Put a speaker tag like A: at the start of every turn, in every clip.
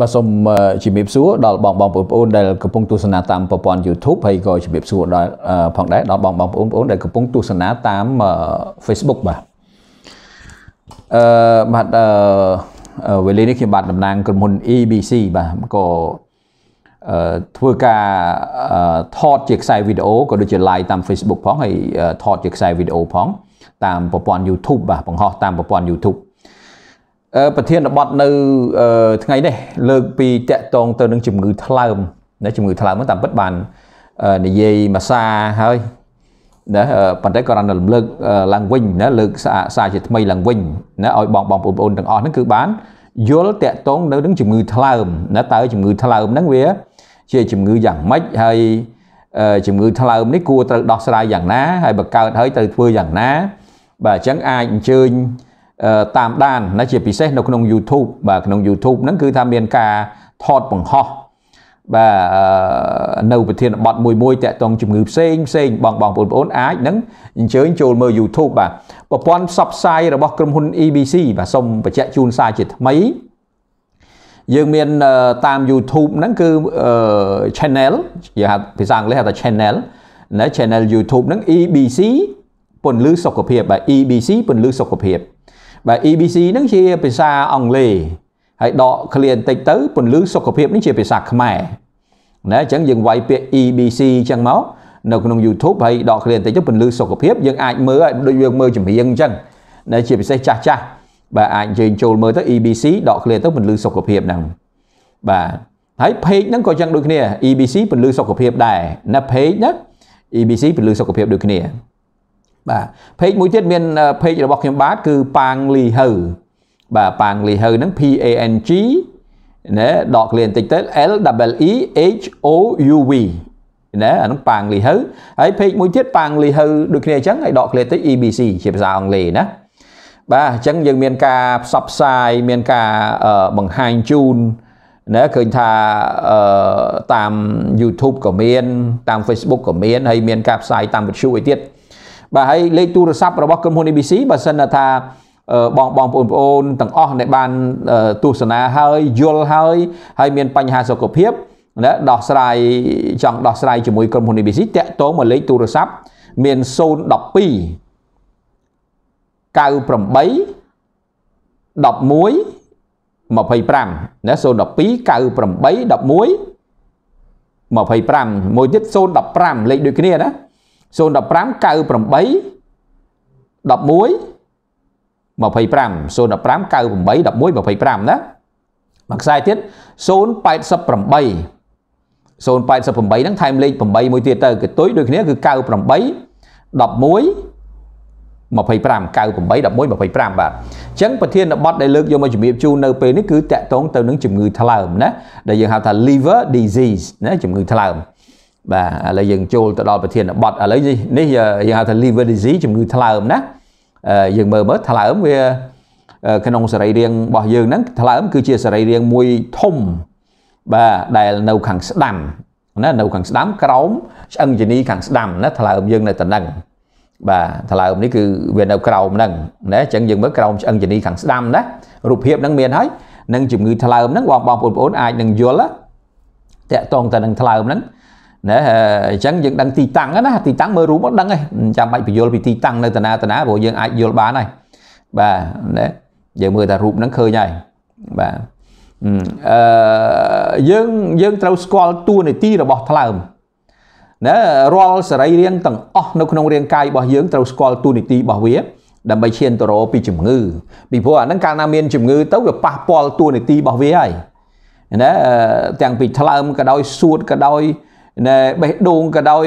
A: បាទសូមជំរាបសួរដល់បងបងប្អូនដែលកំពុងទស្សនាតាមប្រព័ន្ធ YouTube ហើយក៏ជំរាបសួរដល់ផងដែរដល់បងបងប្អូនដែលកំពុងទស្សនាតាម Facebook បាទអឺបាទអឺវេលានេះខ្ញុំបាទតំណាងក្រុមហ៊ុន EBC បាទក៏អឺធ្វើការថតជាខ្សែវីដេអូក៏ដូចជា live តាម Facebook ផងហើយថតជាខ្សែវីដេអូផងតាមប្រព័ន្ធ YouTube បាទបង្ហោះតាមប្រព័ន្ធ YouTube ប្រធានបတ်នៅថ្ងៃនេះលើកពីតកតងទៅនឹងជំងឺថ្លើមណាជំងឺថ្លើមហ្នឹងតាមពិតបាននិយាយភាសាហើយណាប៉ុន្តែក៏រំលឹកឡើងវិញណាលើកសារជាថ្មីឡើងវិញណាឲ្យបងបងប្អូនទាំងអស់ហ្នឹងគឺបានយល់តកតងនៅនឹងជំងឺថ្លើមណាតើជំងឺថ្លើមហ្នឹងវាជាជំងឺយ៉ាងម៉េចហើយជំងឺថ្លើមនេះគួរត្រូវដោះស្រាយយ៉ាងណាហើយបើកើតហើយត្រូវធ្វើយ៉ាងណាបាទអញ្ចឹងអាចអញ្ជើញតាមដានណាជាពិសេសនៅក្នុង YouTube បាទក្នុង YouTube ហ្នឹងគឺថាមានការថតបង្ហោះបាទនៅប្រធានបတ်មួយមួយតាក់ទងជំងឺផ្សេងផ្សេងបងបងបងប្អូនអាចនឹងអញ្ជើញចូលមើល YouTube បាទប្រព័ន្ធផ្សព្វផ្សាយរបស់ក្រុមហ៊ុន EBC បាទសូមបញ្ជាក់ជូនសារជាថ្មីយើងមានតាម YouTube ហ្នឹងគឺ channel គេហៅភាសាអង់គ្លេសហៅថា channel ណា channel YouTube ហ្នឹង EBC ពន្លឺសុខភាពបាទ EBC ពន្លឺសុខភាពបាទ EBC ហ្នឹងជាភាសាអង់គ្លេសហើយដក clear បន្តិចទៅពន្លឺសុខភាពនេះជាភាសាខ្មែរណាអញ្ចឹងយើងវាយពាក្យ EBC អញ្ចឹងមកនៅក្នុង YouTube ហើយដក clear បន្តិចទៅពន្លឺសុខភាពយើងអាចមើលឲ្យដូចយើងមើលចម្រៀងអញ្ចឹងដែលជាពិសេសចាស់ចាស់បាទអាចយើងចូលមើលទៅ EBC ដក clear ទៅពន្លឺសុខភាពហ្នឹងបាទហើយ page ហ្នឹងក៏ចឹងដូចគ្នា EBC ពន្លឺសុខភាពដែរណា page ណា EBC ពន្លឺសុខភាពដូចគ្នាបាទเพจមួយទៀតមានเพจរបស់ខ្ញុំបាទគឺប៉ាងលីហៅបាទប៉ាងលីហៅហ្នឹង P A N G ណែដកឃ្លាបន្តិចទៅ L W E H O U V ណែអាហ្នឹងប៉ាងលីហៅហើយเพจមួយទៀតប៉ាងលីហៅដូចគ្នាអញ្ចឹងហើយដកឃ្លាទៅ E B C ជាភាសាអង់គ្លេសណាបាទអញ្ចឹងយើងមានការផ្សព្វផ្សាយមានការបង្ហាញជូនណាឃើញថាតាម YouTube ក៏មានតាម Facebook ក៏មានហើយមានការផ្សាយតាមវិទ្យុអីទៀតបាទហើយលេខទូរស័ព្ទរបស់ក្រុមហ៊ុន ABC បើសិនថាបងបងប្អូនប្អូនទាំងអស់ដែលបានទស្សនាហើយយល់ហើយហើយមានបញ្ហាសុខភាពណាដោះស្រាយ ចង់ដោះស្រាយជាមួយក្រុមហ៊ុន ABC តាក់ទងមកលេខទូរស័ព្ទមាន012 98 11 25ណា012 98 11 25មួយទៀត015លេខដូចគ្នាណា015 98 11 25 015 98 11 25ណាមួយខ្សែទៀត088 088ហ្នឹងថែមលេខ8មួយទៀតទៅគឺទុយដូចគ្នាគឺ98 11 25 98 11 25បាទអញ្ចឹងប្រធានបទដែលលើកយកមកជំរាបជូននៅពេលនេះគឺតកតងទៅនឹងជំងឺថ្លើមណាដែលយើងហៅថា liver disease ណាជំងឺថ្លើមបាទឥឡូវយើងចូលទៅដល់ប្រធានបទឥឡូវនេះនេះយើងហៅថា liver disease ជំងឺថ្លើមណាយើងមើលមើលថ្លើមវាក្នុងសរីរាង្គរបស់យើងហ្នឹងថ្លើម គឺជាសរីរាង្គមួយធំបាទដែលនៅខាងស្ដាំណានៅខាងស្ដាំក្រោមឆ្អឹងជំនីខាងស្ដាំណាថ្លើមយើងនៅតំណឹងបាទថ្លើមនេះគឺវានៅក្រោមហ្នឹងណាអញ្ចឹងយើងមើលក្រោមឆ្អឹងជំនីខាងស្ដាំណារូបភាពហ្នឹងមានហើយនឹងជំងឺថ្លើមហ្នឹងបងបងប្អូនៗអាចនឹងយល់តាក់ទងទៅនឹងថ្លើមហ្នឹងណាអញ្ចឹងយើងដឹងទីតាំងណាទីតាំងមើលរូបមកដឹងហើយចាំបាច់បញ្យល់ពីទីតាំងនៅតាណាតាណាព្រោះយើងអាចយល់បានហើយបាទណាយើងមើលតែរូបហ្នឹងឃើញហើយបាទអឺយើងយើងត្រូវស្គាល់តួនាទីរបស់ថ្លើមណារាល់សរីរាង្គទាំងអស់នៅក្នុងរាងកាយរបស់យើងត្រូវស្គាល់តួនាទីរបស់វា ដើម្បីឈានទៅរកពីជំងឺ ពីព្រោះអាហ្នឹងកាលណាមានជំងឺ ទៅវាប៉ះពាល់តួនាទីរបស់វាហើយណាទាំងពីថ្លើមក៏ដោយ សួតក៏ដោយអឺណែបេះដូងក៏ដោយ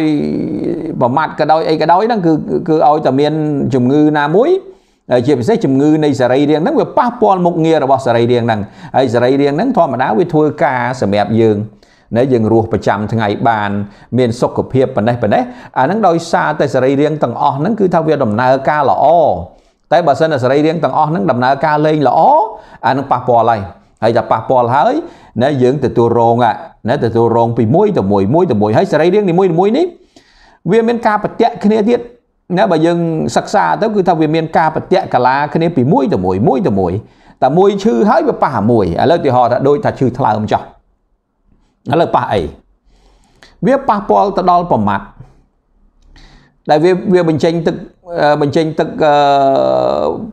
A: ប្រមាត់ក៏ដោយអីក៏ដោយហ្នឹងគឺគឺឲ្យតែមានជំងឺណាមួយ ជាពិសេសជំងឺនៃសរីរាង្គហ្នឹងវាប៉ះពាល់មុខងាររបស់សរីរាង្គហ្នឹងហើយសរីរាង្គហ្នឹងធម្មតាវាធ្វើការសម្រាប់យើងណែយើងរស់ប្រចាំថ្ងៃបានមានសុខភាពប៉ណ្ណេះប៉ណ្ណេះអាហ្នឹងដោយសារតែសរីរាង្គទាំងអស់ហ្នឹងគឺថាវាដំណើរការល្អតែបើសិនតែសរីរាង្គទាំងអស់ហ្នឹងដំណើរការលែងល្អអានឹងប៉ះពាល់ហើយហើយតែប៉ះពាល់ហើយណាយើងទទួលរងណាទទួលរងពីមួយទៅមួយមួយទៅមួយហើយសរីរាង្គនីមួយៗនេះវាមានការប្រតិកគ្នាទៀតណាបើយើងសិក្សាទៅគឺថាវាមានការប្រតិកកាឡាគ្នាពីមួយទៅមួយមួយទៅមួយតែមួយឈឺហើយវាប៉ះមួយឥឡូវឧទាហរណ៍ថាដូចថាឈឺថ្លើមចោះឥឡូវប៉ះអីវាប៉ះពាល់ទៅដល់ប្រមាត់ដែលវាវាបញ្ចេញទឹកបញ្ចេញទឹក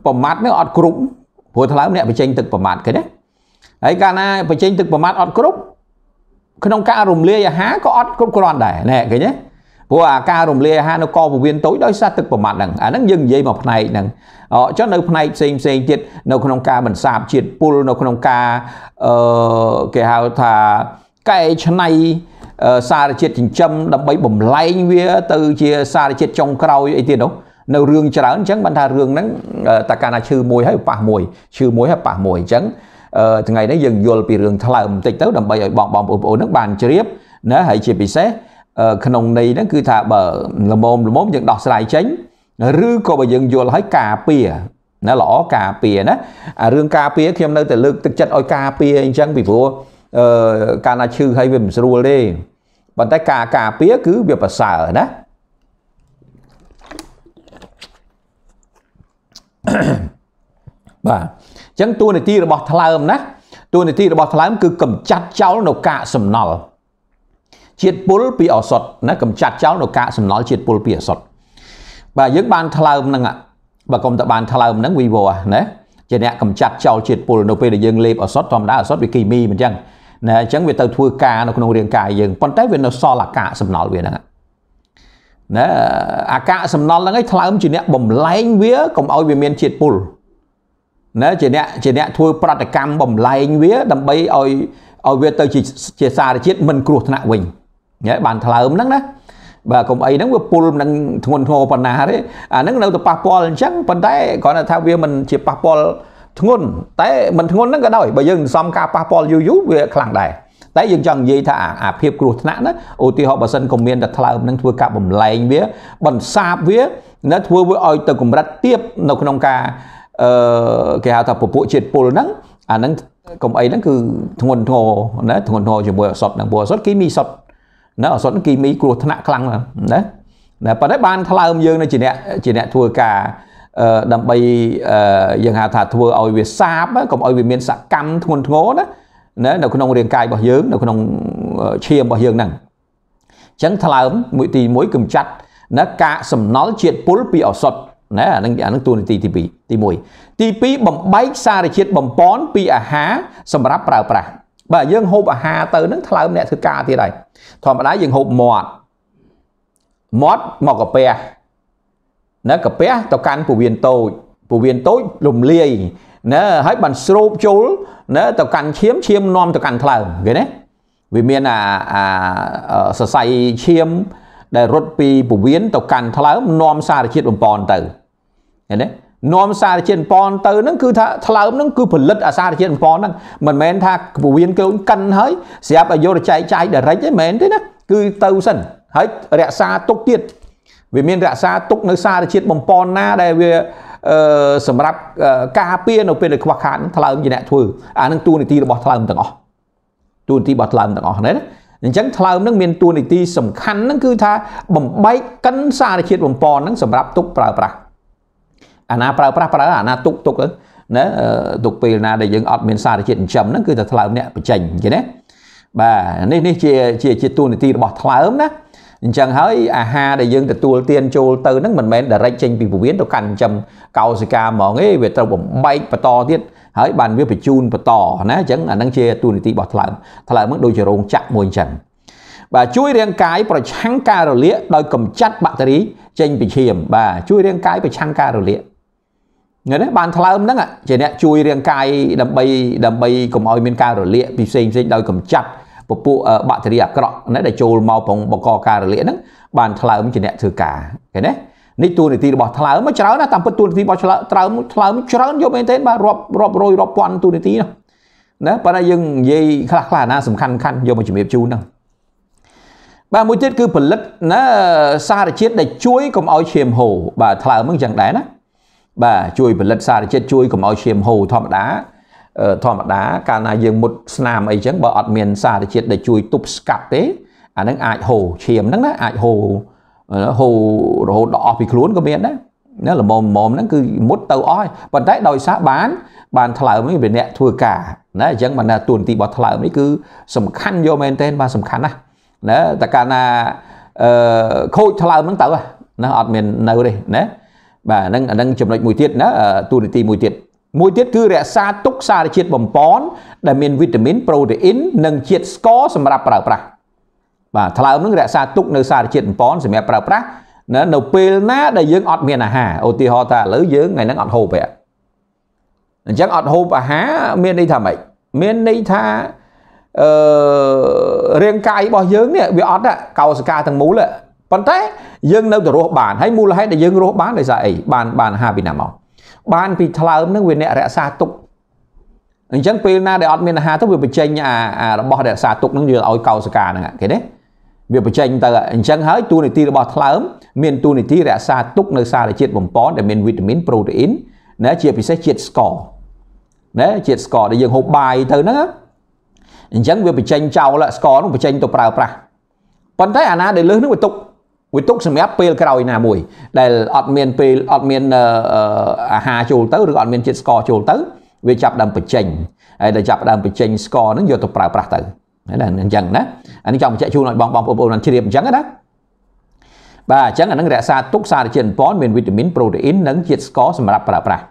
A: ប្រមាត់នឹងអត់គ្រប់ព្រោះថ្លើមអ្នកបញ្ចេញទឹកប្រមាត់គេណាហើយកាលណាបញ្ចេញទឹកប្រមាត់អត់គ្រប់ក្នុងការរំលាយអាហារក៏អត់គ្រប់គ្រាន់ដែរណែឃើញទេព្រោះអាការរំលាយអាហារនៅកពវៀនតូចដោយសារទឹកប្រមាត់ហ្នឹងអាហ្នឹងយើងនិយាយមកផ្នែកហ្នឹងអញ្ចឹងនៅផ្នែកផ្សេងផ្សេងទៀតនៅក្នុងការបន្សាបជាតិពុលនៅក្នុងការអឺគេហៅថាកែច្នៃសារជាតិចិញ្ចឹមដើម្បីបំលែងវាទៅជាសារជាតិចុងក្រោយអីទៀតនោះនៅរឿងច្រើនអញ្ចឹងបានថារឿងហ្នឹងតកាលណាឈឺមួយហើយប៉ះមួយឈឺមួយហើយប៉ះមួយអញ្ចឹងថ្ងៃនេះយើងយល់ពីរឿងថ្លើមបន្តិចទៅដើម្បីឲ្យបងបងប្អូនហ្នឹងបានជ្រាបណាហើយជាពិសេសក្នុងន័យហ្នឹងគឺថាបើលមមលមមយើងដោះស្រាយចេញឬក៏បើយើងយល់ឲ្យការពារណាល្អការពារណាអារឿងការពារខ្ញុំនៅតែលើកទឹកចិត្តឲ្យការពារអញ្ចឹងពីព្រោះអឺកាលណាឈឺហើយវាមិនស្រួលទេប៉ុន្តែការការពារគឺវាប្រសើរណាបាទចឹងតួនាទីរបស់ថ្លើមណាតួនាទីរបស់ថ្លើមគឺកម្ចាត់ចោលនៅកាកសំណល់ជាតិពុលពីអសតណាកម្ចាត់ចោលនៅកាកសំណល់ជាតិពុលពីអសតបាទយើងបានថ្លើមហ្នឹងបើកុំតបានថ្លើមហ្នឹងវិវរណាជាអ្នកកម្ចាត់ចោលជាតិពុលនៅពេលដែលយើងលេបអសតធម្មតាអសតវាគីមីមិនចឹងណាអញ្ចឹងវាទៅធ្វើការនៅក្នុងរាងកាយយើងប៉ុន្តែវានៅសល់អាកាសសំណល់វាហ្នឹងណាអាកាសសំណល់ហ្នឹងឯងថ្លើមជាអ្នកបំលែងវាកុំឲ្យវាមានជាតិពុលណាជាអ្នកជាអ្នកធ្វើប្រតិកម្មបំលែងវាដើម្បីឲ្យឲ្យវាទៅជាជាសារជាតិមិនគ្រោះថ្នាក់វិញញ៉េបានថ្លើមហ្នឹងណាបាទកុំអីហ្នឹងវាពុលនឹងធ្ងន់ធ្ងរប៉ុណ្ណាទេអាហ្នឹងនៅតែប៉ះពាល់អញ្ចឹងប៉ុន្តែគ្រាន់តែថាវាមិនជាប៉ះពាល់ធ្ងន់តែមិនធ្ងន់ហ្នឹងក៏ដោយបើយើងសំការប៉ះពាល់យូរយូរវាខ្លាំងដែរតែយើងចង់និយាយថាអាភាពគ្រោះថ្នាក់ណាឧទាហរណ៍បើសិនក៏មានតែថ្លើមនឹងធ្វើការបំលែងវា បន្សាបវាណាធ្វើវាឲ្យទៅកម្រិតទៀតនៅក្នុងការអឺគេហៅថាពពួកជាតិពុលហ្នឹងអាហ្នឹងកុំអីហ្នឹងគឺធ្ងន់ធ្ងរណាធ្ងន់ធ្ងរជាមួយអសតហ្នឹងព្រោះអសតគីមីសតណាអសតគីមីគ្រោះថ្នាក់ខ្លាំងណាស់ណាណាប៉ុន្តែបានថ្លើមយើងនៅជាអ្នកជាអ្នកធ្វើការអឺដើម្បីអឺយើងហៅថាធ្វើឲ្យវាសាបកុំឲ្យវាមានសកម្មធ្ងន់ធ្ងរណាណានៅក្នុងរាងកាយរបស់យើងនៅក្នុងឈាមរបស់យើងហ្នឹងអញ្ចឹងថ្លើមមួយទី1កំចាត់ណាកាកសំណល់ជាតិពុលពីអសតណាអានឹងអានឹងតួនាទីទី2ទី1ទី2បំបែកសារជាតិបំពន់ពីអាហារសម្រាប់ប្រើប្រាស់បាទយើងហូបអាហារទៅនឹងថ្លើមអ្នកធ្វើការទៀតហើយធម្មតាយើងហូបមាត់មាត់មកកាពះណាកាពះទៅកាន់ពវៀនតូចពវៀនតូចលំលាយណាហើយបានស្រូបចូលណាទៅកាន់ឈាមឈាមនាំទៅកាន់ថ្លើមគេណាវាមានអាអាសរសៃឈាមដែលរត់ពីពវៀនទៅកាន់ថ្លើមនាំសារជាតិបំពន់ទៅឃើញទេនាំសារជាតិប៉ុនទៅហ្នឹងគឺថាថ្លើមហ្នឹងគឺផលិតអាសារជាតិប៉ុនហ្នឹងមិនមែនថាពវៀនគេកិនហើយស្រាប់ឲ្យយកទៅចែកចាយដរិចឯងមែនទេណាគឺទៅសិនហើយរក្សាទុកទៀតវាមានរក្សាទុកនៅសារជាតិបំពន់ណាដែលវាអឺសម្រាប់ការពារនៅពេលដែលខ្វះខាតថ្លើមជាអ្នកធ្វើអានឹងតួនាទីរបស់ថ្លើមទាំងអស់តួនាទីរបស់ថ្លើមទាំងអស់ណាអញ្ចឹងថ្លើមនឹងមានតួនាទីសំខាន់នឹងគឺថាបំបែកកិនសារជាតិបំពន់នឹងសម្រាប់ទុកប្រើប្រាស់អាណាប្រើប្រាស់ប្រើអាណាទុកទុកណាទុកពេលណាដែលយើងអត់មានសារជាតិចិញ្ចឹមហ្នឹងគឺតែថ្លើមអ្នកបញ្ចេញគេណាបាទនេះនេះជាជាជាទួលនីតិរបស់ថ្លើមណាអញ្ចឹងហើយអាហារដែលយើងទទួលទានចូលទៅហ្នឹងមិនមែន direct ចេញពីពោះវៀនទៅកាន់ចិញ្ចឹមកោសិកាហ្មងទេវាត្រូវបំបែកបន្តទៀតហើយបានវាបញ្ជូនបន្តណាអញ្ចឹងអាហ្នឹងជាទួលនីតិរបស់ថ្លើមថ្លើមហ្នឹងដូចជារោងចក្រមួយអញ្ចឹងបាទជួយរាងកាយប្រឆាំងការរលាកដោយកម្ចាត់បាក់តេរីចេញពីឈាមបាទជួយរាងកាយប្រឆាំងការរលាកឃើញទេបានថ្លើមហ្នឹងជាអ្នកជួយរាងកាយដើម្បីដើម្បីកុំឲ្យមានការរលាកពីផ្សេងផ្សេងដោយកម្ចាត់ពពួកបាក់តេរីអាក្រក់ណាដែលចូលមកផងបង្កការរលាកហ្នឹងបានថ្លើមជាអ្នកធ្វើការឃើញទេនេះទួលនីតិរបស់ថ្លើមច្រើនណាស់តាមពិតទួលនីតិរបស់ថ្លើមត្រូវថ្លើមច្រើនយកមែនទេបាទរាប់រាប់រយរាប់ពាន់ទួលនីតិណាណាប៉ុន្តែយើងនិយាយខ្លះខ្លះណាសំខាន់ខាន់យកមកជំរាបជូនហ្នឹងបាទមួយទៀតគឺផលិតណាសារជាតិដែលជួយកុំឲ្យឈាមហូរបាទថ្លើមហ្នឹងចឹងដែរណាបាទជួយផលិតសារជាតិជួយកុំឲ្យឈាមហូរធម្មតាធម្មតា កាលណាយើងមុតស្នាមអីចឹងបើអត់មានសារជាតិដែលជួយទប់ស្កាត់ទេអានឹងអាចហូរឈាមហ្នឹងណាអាចហូរហូររហូតដល់អស់ពីខ្លួនក៏មានដែរណាល្មមល្មមហ្នឹងគឺមុតទៅអស់ប៉ុន្តែដោយសារបានបានថ្លើមនេះវាអ្នកធ្វើការណាអញ្ចឹងបានថាទួនាទីរបស់ថ្លើមនេះគឺសំខាន់យកមែនទែនបាទសំខាន់ណាស់ណាតើកាលណាអឺខូចថ្លើមហ្នឹងទៅណាអត់មាននៅទេណាបាទហ្នឹងអាហ្នឹងចំណុចមួយទៀតណាទូនីតិមួយទៀតមួយទៀតគឺរក្សាទុកសារជាតិបំប៉នដែលមានវីតាមីនប្រូតេអ៊ីននិងជាតិស្ករសម្រាប់ប្រើប្រាស់បាទថ្លើមនឹងរក្សាទុកនៅសារជាតិបំប៉នសម្រាប់ប្រើប្រាស់ណានៅពេលណាដែលយើងអត់មានអាហារឧទាហរណ៍ថាឥឡូវយើងថ្ងៃហ្នឹងអត់ហូបទេអញ្ចឹងអត់ហូបអាហារមានន័យថាម៉េចមានន័យថាអឺរាងកាយរបស់យើងនេះវាអត់កោសិកាទាំងមូលប៉ុន្តែយើងនៅតែរស់បានហើយមូលហេតុដែលយើងរស់បានដោយសារអីបានបានហាពីណាមកបានពីថ្លើមនឹងវាអ្នករក្សាទុកអញ្ចឹងពេលណាដែលអត់មានអាហារទៅវាបញ្ចេញអាអារបស់រក្សាទុកនឹងយើងឲ្យកោសិកាហ្នឹងគេទេវាបញ្ចេញទៅអញ្ចឹងហើយតួនាទីរបស់ថ្លើមមានតួនាទីរក្សាទុកនៅសារជាតិបំប៉នដែលមានវីតាមីនប្រូតេអ៊ីនណាជាពិសេសជាតិស្ករណាជាតិស្ករដែលយើងហូបបាយទៅហ្នឹងអញ្ចឹងវាបញ្ចេញចោលស្ករនោះបញ្ចេញទៅប្រើប្រាស់ប៉ុន្តែអាណាដែលលើសនោះវាទុកួយទុកសម្រាប់ពេលក្រោយណាមួយ ដែលអត់មានពេលអត់មានអាហារចូលទៅឬអត់មានជាតិស្ករចូលទៅ វាចាប់ដើមបញ្ចេញហើយដល់ចាប់ដើមបញ្ចេញស្ករហ្នឹងយកទៅប្រើប្រាស់ទៅហ្នឹងអញ្ចឹងណាអានេះចង់បញ្ជាក់ជូនឲ្យបងបងប្អូនបានជ្រាបអញ្ចឹងណាបាទអញ្ចឹងអានឹងរក្សាទុកសារជាតិប៉ុនមានវីតាមីនប្រូតេអ៊ីននិងជាតិស្ករសម្រាប់ប្រើប្រាស់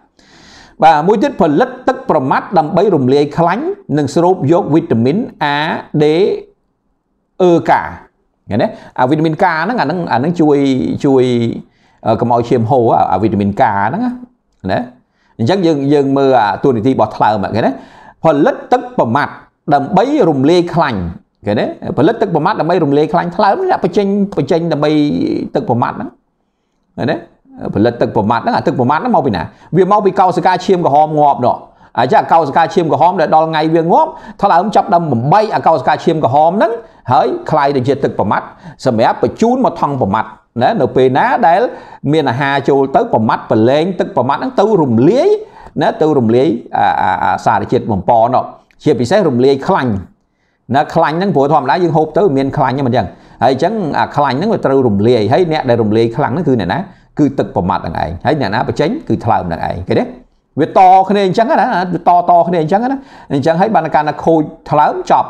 A: បាទមួយទៀតផលិតទឹកប្រមាត់ដើម្បីរំលាយខ្លាញ់និងស្រូបយកវីតាមីន A D E K ឃើញទេអាវីតាមីនកាហ្នឹងអាហ្នឹងអាហ្នឹងជួយជួយកុំឲ្យឈាមហូរអាវីតាមីនកាហ្នឹងណាអញ្ចឹងយើងយើងមើលអាតួនាទីរបស់ថ្លើមឃើញទេផលិតទឹកប្រមាត់ដើម្បីរំលាយខ្លាញ់ឃើញទេផលិតទឹកប្រមាត់ដើម្បីរំលាយខ្លាញ់ថ្លើមអ្នកបញ្ចេញបញ្ចេញដើម្បីទឹកប្រមាត់ហ្នឹងឃើញទេផលិតទឹកប្រមាត់ហ្នឹងអាទឹកប្រមាត់ហ្នឹងមកពីណាវាមកពីកោសិកាឈាមក្រហមងាប់នោះអញ្ចឹងអកោសកាឈាមក្រហមដែលដល់ថ្ងៃវាងាប់ថ្លើមចាប់ដើម8អកោសកាឈាមក្រហមហ្នឹងហើយคลายទៅជា ទឹកប្រមាត់សម្រាប់បញ្ជូនមកថង់ប្រមាត់ណានៅពេលណាដែលមានអាហារចូលទៅប្រមាត់ប្រឡែងទឹកប្រមាត់ហ្នឹងទៅរំលាយណាទៅរំលាយសារជាតិបំពណ៌នោះជាពិសេសរំលាយខ្លាញ់ណាខ្លាញ់ហ្នឹងព្រោះធម្មតាយើងហូបទៅមានខ្លាញ់ហ្នឹងមិនអញ្ចឹងហើយអញ្ចឹងអាខ្លាញ់ហ្នឹងវាត្រូវរំលាយហើយអ្នកដែលរំលាយខ្លាំងហ្នឹងគឺអ្នកណាគឺទឹកប្រមាត់ហ្នឹងឯងហើយអ្នកណាបញ្ចេញគឺថ្លើមហ្នឹងឯងឃើញទេវាតគ្នាអញ្ចឹងណាវាតតគ្នាអញ្ចឹងណាអញ្ចឹងហើយបានការណាខូចថ្លើមចប់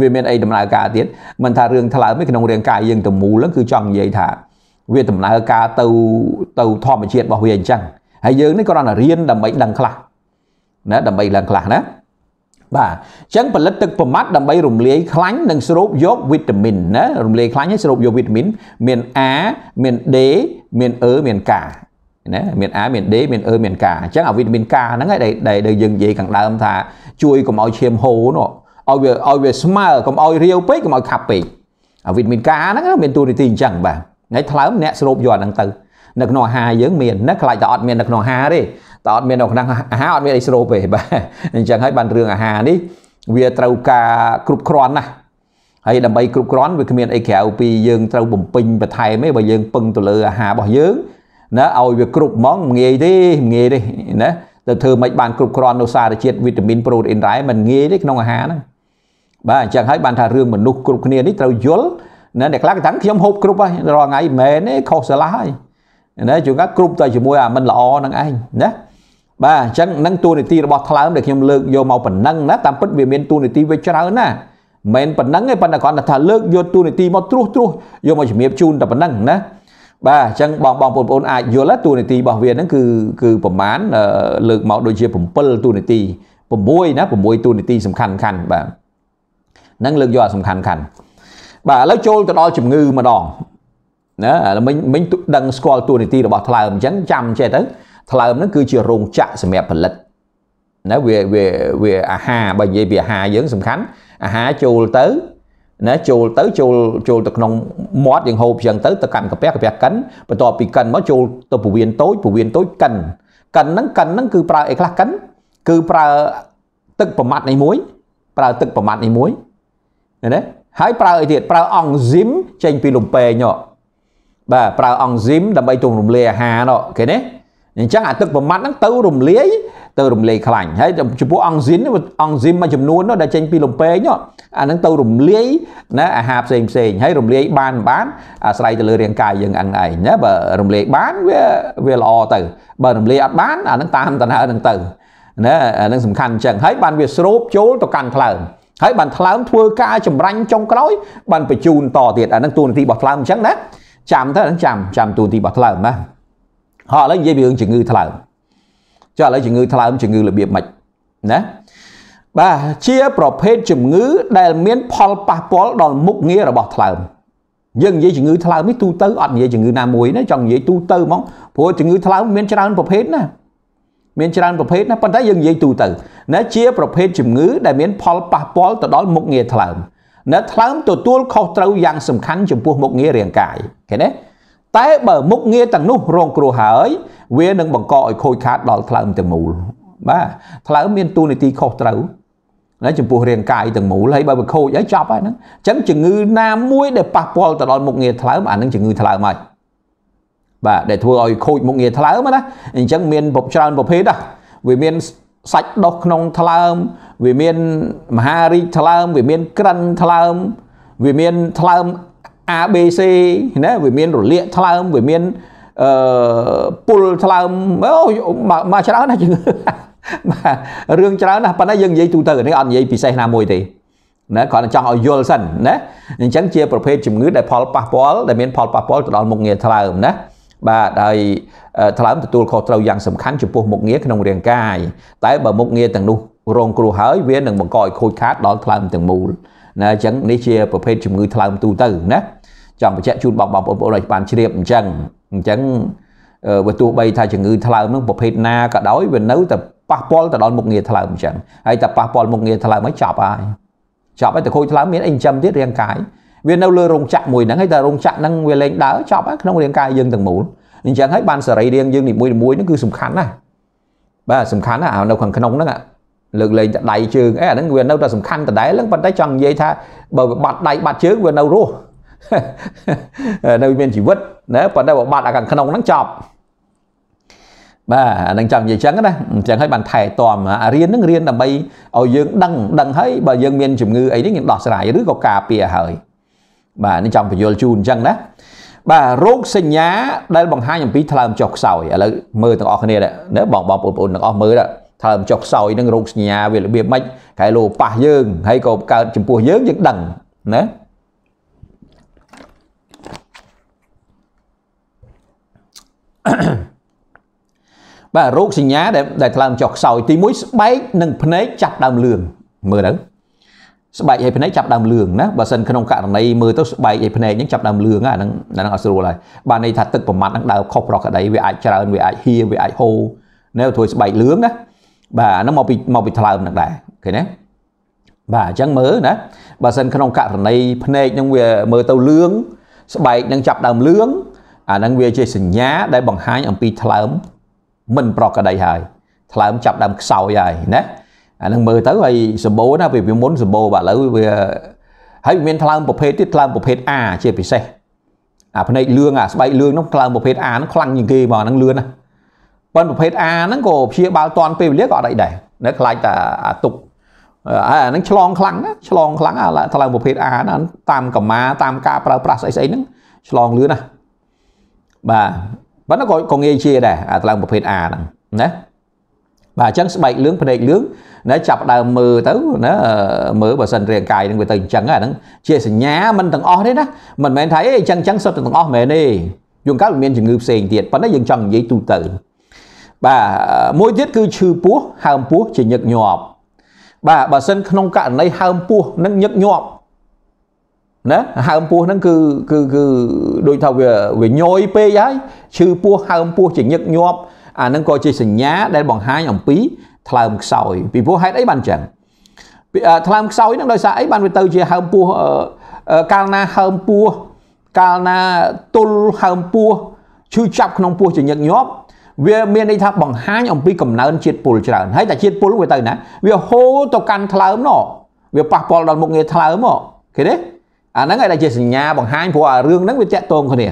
A: វាមានអីដំណើរការទៀតមិនថារឿងថ្លើមឯក្នុងរាងកាយយើងទៅមូលហ្នឹងគឺចង់និយាយថាវាដំណើរការទៅទៅធម្មជាតិរបស់វាអញ្ចឹងហើយយើងនេះគ្រាន់តែរៀនដើម្បីដឹងខ្លះណាដើម្បីឡើងខ្លះណាបាទអញ្ចឹងផលិតទឹកប្រមាត់ដើម្បីរំលាយខ្លាញ់និងស្រូបយកវីតាមីនណារំលាយខ្លាញ់ហើយស្រូបយកវីតាមីនមាន A មាន D មាន E មាន K ណាមាន A មាន D មាន E មាន K អញ្ចឹងអាវីតាមីន K ហ្នឹងឯងដែលយើងនិយាយខាងដើមថាជួយកុំឲ្យឈាមហូរនោះឲ្យវាឲ្យវាស្មើកុំឲ្យរាវពេកកុំឲ្យខាប់ពេកអាវីតាមីន K ហ្នឹងមានតួនាទីអញ្ចឹងបាទហើយថ្លើមអ្នកស្រូបយកអាហ្នឹងទៅ នៅក្នុងអាហារយើងមានណាខ្លាចតែអត់មាននៅក្នុងអាហារទេតែអត់មាននៅក្នុងអាហារអត់មានអីស្រូបទេបាទអញ្ចឹងហើយបានរឿងអាហារនេះវាត្រូវការគ្រប់គ្រាន់ណាស់ហើយដើម្បីគ្រប់គ្រាន់វាគ្មានអីក្រៅពីយើងត្រូវបំពេញបន្ថែមទេបើយើងពឹងទៅលើអាហាររបស់យើងណាឲ្យវាគ្រប់ហ្មងងាយទេងាយទេណាទៅធ្វើមិនបានគ្រប់គ្រាន់នៅសារជាតិវីតាមីនប្រូតេអ៊ីនដែរមិនងាយទេក្នុងអាហារហ្នឹងបាទអញ្ចឹងហើយបានថារឿងមនុស្សគ្រប់គ្នានេះត្រូវយល់ណាអ្នកខ្លះគេថាខ្ញុំហូបគ្រប់ហើយរាល់ថ្ងៃមែនទេខុសឆ្លាស់ហើយណាជួនកាលគ្រប់តែជាមួយអាមិនល្អហ្នឹងឯងណាបាទអញ្ចឹងនឹងទូនីតិរបស់ថ្លើមដែលខ្ញុំលើកយកមកប៉ុណ្ណឹងណាតាមពិតវាមានទូនីតិវាច្រើនណាមិនប៉ុណ្ណឹងទេប៉ុន្តែគ្រាន់តែថាលើកយកទូនីតិមកត្រួសត្រួសយកមកជំរាបជូនតែប៉ុណ្ណឹងណាបាទអញ្ចឹងបងបងបងប្អូនអាចយល់តួនាទីរបស់វាហ្នឹងគឺគឺប្រមាណលើកមកដូចជា7តួនាទី6ណា6តួនាទីសំខាន់ខាន់បាទហ្នឹងលើកយកអាសំខាន់ខាន់បាទឥឡូវចូលទៅដល់ជំងឺម្ដងណាមិញមិញដឹងស្គាល់តួនាទីរបស់ថ្លើមអញ្ចឹងចាំចេះទៅថ្លើមហ្នឹងគឺជារោងចក្រសម្រាប់ផលិតណាវាវាវាអាហារបើនិយាយពីអាហារយើងសំខាន់អាហារចូលទៅណាចូលទៅចូលចូលទៅក្នុងមាត់យើងហូបចឹងទៅទៅកាន់កាពះកាពះកិនបន្ទាប់ពីកិនមកចូលទៅពវៀនតូចពវៀនតូចកិនកិនហ្នឹងកិនហ្នឹងគឺប្រើអីខ្លះកិនគឺប្រើទឹកប្រមាត់នេះមួយ ប្រើទឹកប្រមាត់នេះមួយណាហើយប្រើអីទៀតប្រើអង់ស៊ីមចេញពីលំពេងបាទប្រើអង់ស៊ីមដើម្បីទម្រំលាយអាហារណោះគេណាអញ្ចឹងអាទឹកប្រមាត់ហ្នឹងទៅរំលាយទៅរំលាយខ្លាញ់ហើយចំពោះអង់ស៊ីមអង់ស៊ីមមួយចំនួននោះដែលចេញពីលំពេងនោះអាហ្នឹងទៅរំលាយណាអាហារផ្សេងផ្សេងហើយរំលាយបានបានអាស្រ័យទៅលើរាងកាយយើងអឹងឯងណាបើរំលាយបានវាវាល្អទៅបើរំលាយអត់បានអាហ្នឹងតាមតណ្ហើហ្នឹងទៅណាអាហ្នឹងសំខាន់អញ្ចឹងហើយបានវាស្រូបចូលទៅកាន់ថ្លើមហើយបានថ្លើមធ្វើការចម្រាញ់ចុងក្រោយបានបញ្ជូនតទៀតអាហ្នឹងតួនាទីរបស់ថ្លើមអញ្ចឹងណាចាំទៅអាហ្នឹងចាំចាំតួនាទីរបស់ថ្លើមណាហោះឥឡូវនិយាយពីរឿងជំងឺថ្លើមចុះឥឡូវជំងឺថ្លើមជំងឺរបៀបម៉េចណាបាទជាប្រភេទជំងឺ ដែលមានផលប៉ះពាល់ដល់មុខងាររបស់ថ្លើមយើងនិយាយជំងឺថ្លើមនេះទូទៅអត់និយាយជំងឺណាមួយណាចង់និយាយទូទៅហ្មងព្រោះជំងឺថ្លើមមានច្រើនប្រភេទណាមានច្រើនប្រភេទណាប៉ុន្តែយើងនិយាយទូទៅណាជាប្រភេទជំងឺដែលមានផលប៉ះពាល់ទៅដល់មុខងារថ្លើមណាថ្លើមទទួលខុសត្រូវយ៉ាងសំខាន់ចំពោះមុខងាររាងកាយឃើញទេតែបើមុខងារទាំងនោះរងគ្រោះហើយវានឹងបង្កឲ្យខូចខាតដល់ថ្លើមទាំងមូលបាទថ្លើមមានទូនីតិខុសត្រូវណាចំពោះរាងកាយទាំងមូលហើយបើវាខូចហើយចប់ហើយហ្នឹងអញ្ចឹងជំងឺណាមួយដែលប៉ះពាល់ទៅដល់មុខងារថ្លើមអានឹងជំងឺថ្លើមហើយបាទដែលធ្វើឲ្យខូចមុខងារថ្លើមណាអញ្ចឹងមានច្រើនប្រភេទណាវាមានសាច់ដុះក្នុងថ្លើមវាមានមហារីកថ្លើមវាមានក្រិនថ្លើមវាមានថ្លើម ABC ណាវាមានរលាកថ្លើមវាមានអឺពុលថ្លើមអូមកច្រើនណាស់ជាងបាទរឿងច្រើនណាស់ប៉ុន្តែយើងនិយាយទូទៅនេះអត់និយាយពិសេសណាមួយទេណាគ្រាន់តែចង់ឲ្យយល់សិនណាអញ្ចឹងជាប្រភេទជំងឺដែលផលប៉ះពាល់ដែលមានផលប៉ះពាល់ទៅដល់មុខងារថ្លើមណាបាទហើយថ្លើមទទួលខុសត្រូវយ៉ាងសំខាន់ចំពោះមុខងារក្នុងរាងកាយតែបើមុខងារទាំងនោះរងគ្រោះហើយវានឹងបង្កឲ្យខូចខាតដល់ថ្លើមទាំងមូលណាអញ្ចឹងនេះជាប្រភេទជំងឺថ្លើមទូទៅណាចង់បញ្ជាក់ជូនបងបងប្អូនឲ្យបានជ្រាបអញ្ចឹងអញ្ចឹងបើទោះបីថាជំងឺថ្លើមនឹងប្រភេទណាក៏ដោយវានៅតែប៉ះពាល់ទៅដល់មុខងារថ្លើមអញ្ចឹងហើយតែប៉ះពាល់មុខងារថ្លើមហើយចប់ហើយចប់ហើយតែខូចថ្លើមមានអីចំទៀតរាងកាយ វានៅលើរោងចក្រមួយហ្នឹងហើយតែរោងចក្រហ្នឹងវាលែងដើរចប់ហើយក្នុងរាងកាយយើងទាំងមូលអញ្ចឹងហើយបានសរីរាង្គយើងនីមួយៗហ្នឹងគឺសំខាន់ណាស់បាទសំខាន់ណាស់នៅខាងក្នុងហ្នឹងលើកលែងតែដៃជើងអីអាហ្នឹងវានៅតែសំខាន់ដដែលហ្នឹងប៉ុន្តែចង់និយាយថាបើវាបាត់ដៃបាត់ជើងវានៅរស់នៅមានជីវិតណាប៉ុន្តែបើបាត់អាខាងក្នុងហ្នឹងចប់បាទអានឹងចង់និយាយចឹងណាអញ្ចឹងហើយបានថែទាំអារៀននឹងរៀនដើម្បីឲ្យយើងដឹងដឹងហើយបើយើងមានជំងឺអីនេះយើងដោះស្រាយឬក៏ការពារហើយបាទនេះចង់បញ្យល់ជូនអញ្ចឹងណាបាទរោគសញ្ញាដែលបង្ហាញអំពីថ្លើមចុះខ្សោយឥឡូវមើលទាំងអស់គ្នាណាបងបងប្អូនទាំងអស់មើលដែរថើមចុះខ្សោយនឹងរោគសញ្ញាវារបៀបម៉េចកែលោប៉ះយើងហើយក៏កើតចំពោះយើងយើងដឹងណាបាទរោគសញ្ញាដែលដែលថ្លើមចុះខ្សោយទី1ស្បែកនិងភ្នែកចាប់ដើមលឿងមើលទៅស្បែកហើយភ្នែកចាប់ដើមលឿងណាបើសិនក្នុងករណីមើលទៅស្បែកហើយភ្នែកហ្នឹងចាប់ដើមលឿងអាហ្នឹងអាហ្នឹងអត់ស្រួលហើយបាទន័យថាទឹកប្រមាត់ហ្នឹងដើរខុសប្រកដីវាអាចច្រើនវាអាចហៀវាអាចហូរនៅធ្វើស្បែកលឿងណាបាទហ្នឹងមកពីមកពីថ្លើមហ្នឹងដែរឃើញទេបាទអញ្ចឹងមើលណាបើសិនក្នុងករណីភ្នែកហ្នឹងវាមើលទៅលឿងស្បែកហ្នឹងចាប់ដើមលឿងអាហ្នឹងវាជាសញ្ញាដែលបង្ហាញអំពីថ្លើមមិនប្រក្រតីហើយថ្លើមចាប់ដើមខ្សោយហើយណាអាហ្នឹងមើលទៅហើយសម្បូរណាពេលពីមុនសម្បូរបាទឥឡូវវាហើយមានថ្លើមប្រភេទទៀតថ្លើមប្រភេទ A ជាពិសេសអាភ្នែកលឿងអាស្បែកលឿងនោះថ្លើមប្រភេទ A ហ្នឹងខ្លាំងជាងគេមកហ្នឹងលឿងណាប៉ុនប្រភេទ A ហ្នឹងក៏ព្យាបាលតាន់ពេលវេលាក៏អត់អីដែរនៅខ្លាចតែអាទុកអាហ្នឹងឆ្លងខ្លាំងណាឆ្លងខ្លាំងអាថ្លើមប្រភេទ A ហ្នឹងតាមកម្មាតាមការប្រើប្រាស់ស្អីស្អីហ្នឹងឆ្លងលឿនណាបាទប៉ុន្តែក៏ក៏ងាយជាដែរអាថ្លើមប្រភេទ A ហ្នឹងណាបាទអញ្ចឹងស្បែកលឿងភ្នែកលឿងណាចាប់ដើមមើលទៅណាមើលបើសិនរាងកាយនឹងវាទៅអញ្ចឹងអាហ្នឹងជាសញ្ញាមិនទាំងអស់ទេណាមិនមែនថាអីអញ្ចឹងអញ្ចឹងសុទ្ធតែទាំងអស់មែនទេយងកាលមានជំងឺផ្សេងទៀតប៉ុន្តែយើងចង់និយាយទូទៅបាទមួយទៀតគឺឈឺពោះហើមពោះជាញឹកញាប់បាទបើសិនក្នុងករណីហើមពោះនឹងញឹកញាប់ណាហើមពោះហ្នឹងគឺគឺគឺដូចថាវាវាញយពេកហើយឈឺពោះហើមពោះជាញឹកញាប់អាហ្នឹងក៏ជាសញ្ញាដែលបង្ហាញអំពីថ្លើមខ្សោយពីព្រោះហេតុអីបានចឹងថ្លើមខ្សោយហ្នឹងដោយសារអីបានវាទៅជាហើមពោះកាលណាហើមពោះកាលណាទុលហើមពោះឈឺចាប់ក្នុងពោះជាញឹកញាប់វាមានន័យថាបង្ហាញអំពីកំណើនជាតិពុលច្រើនហើយតែជាតិពុលវាទៅណាវាហូរទៅកាន់ថ្លើមណោះវាប៉ះពាល់ដល់មុខងារថ្លើមហ៎ឃើញទេអាហ្នឹងឯងដែលជាសញ្ញាបង្ហាញព្រោះអារឿងហ្នឹងវាតាក់ទងគ្នា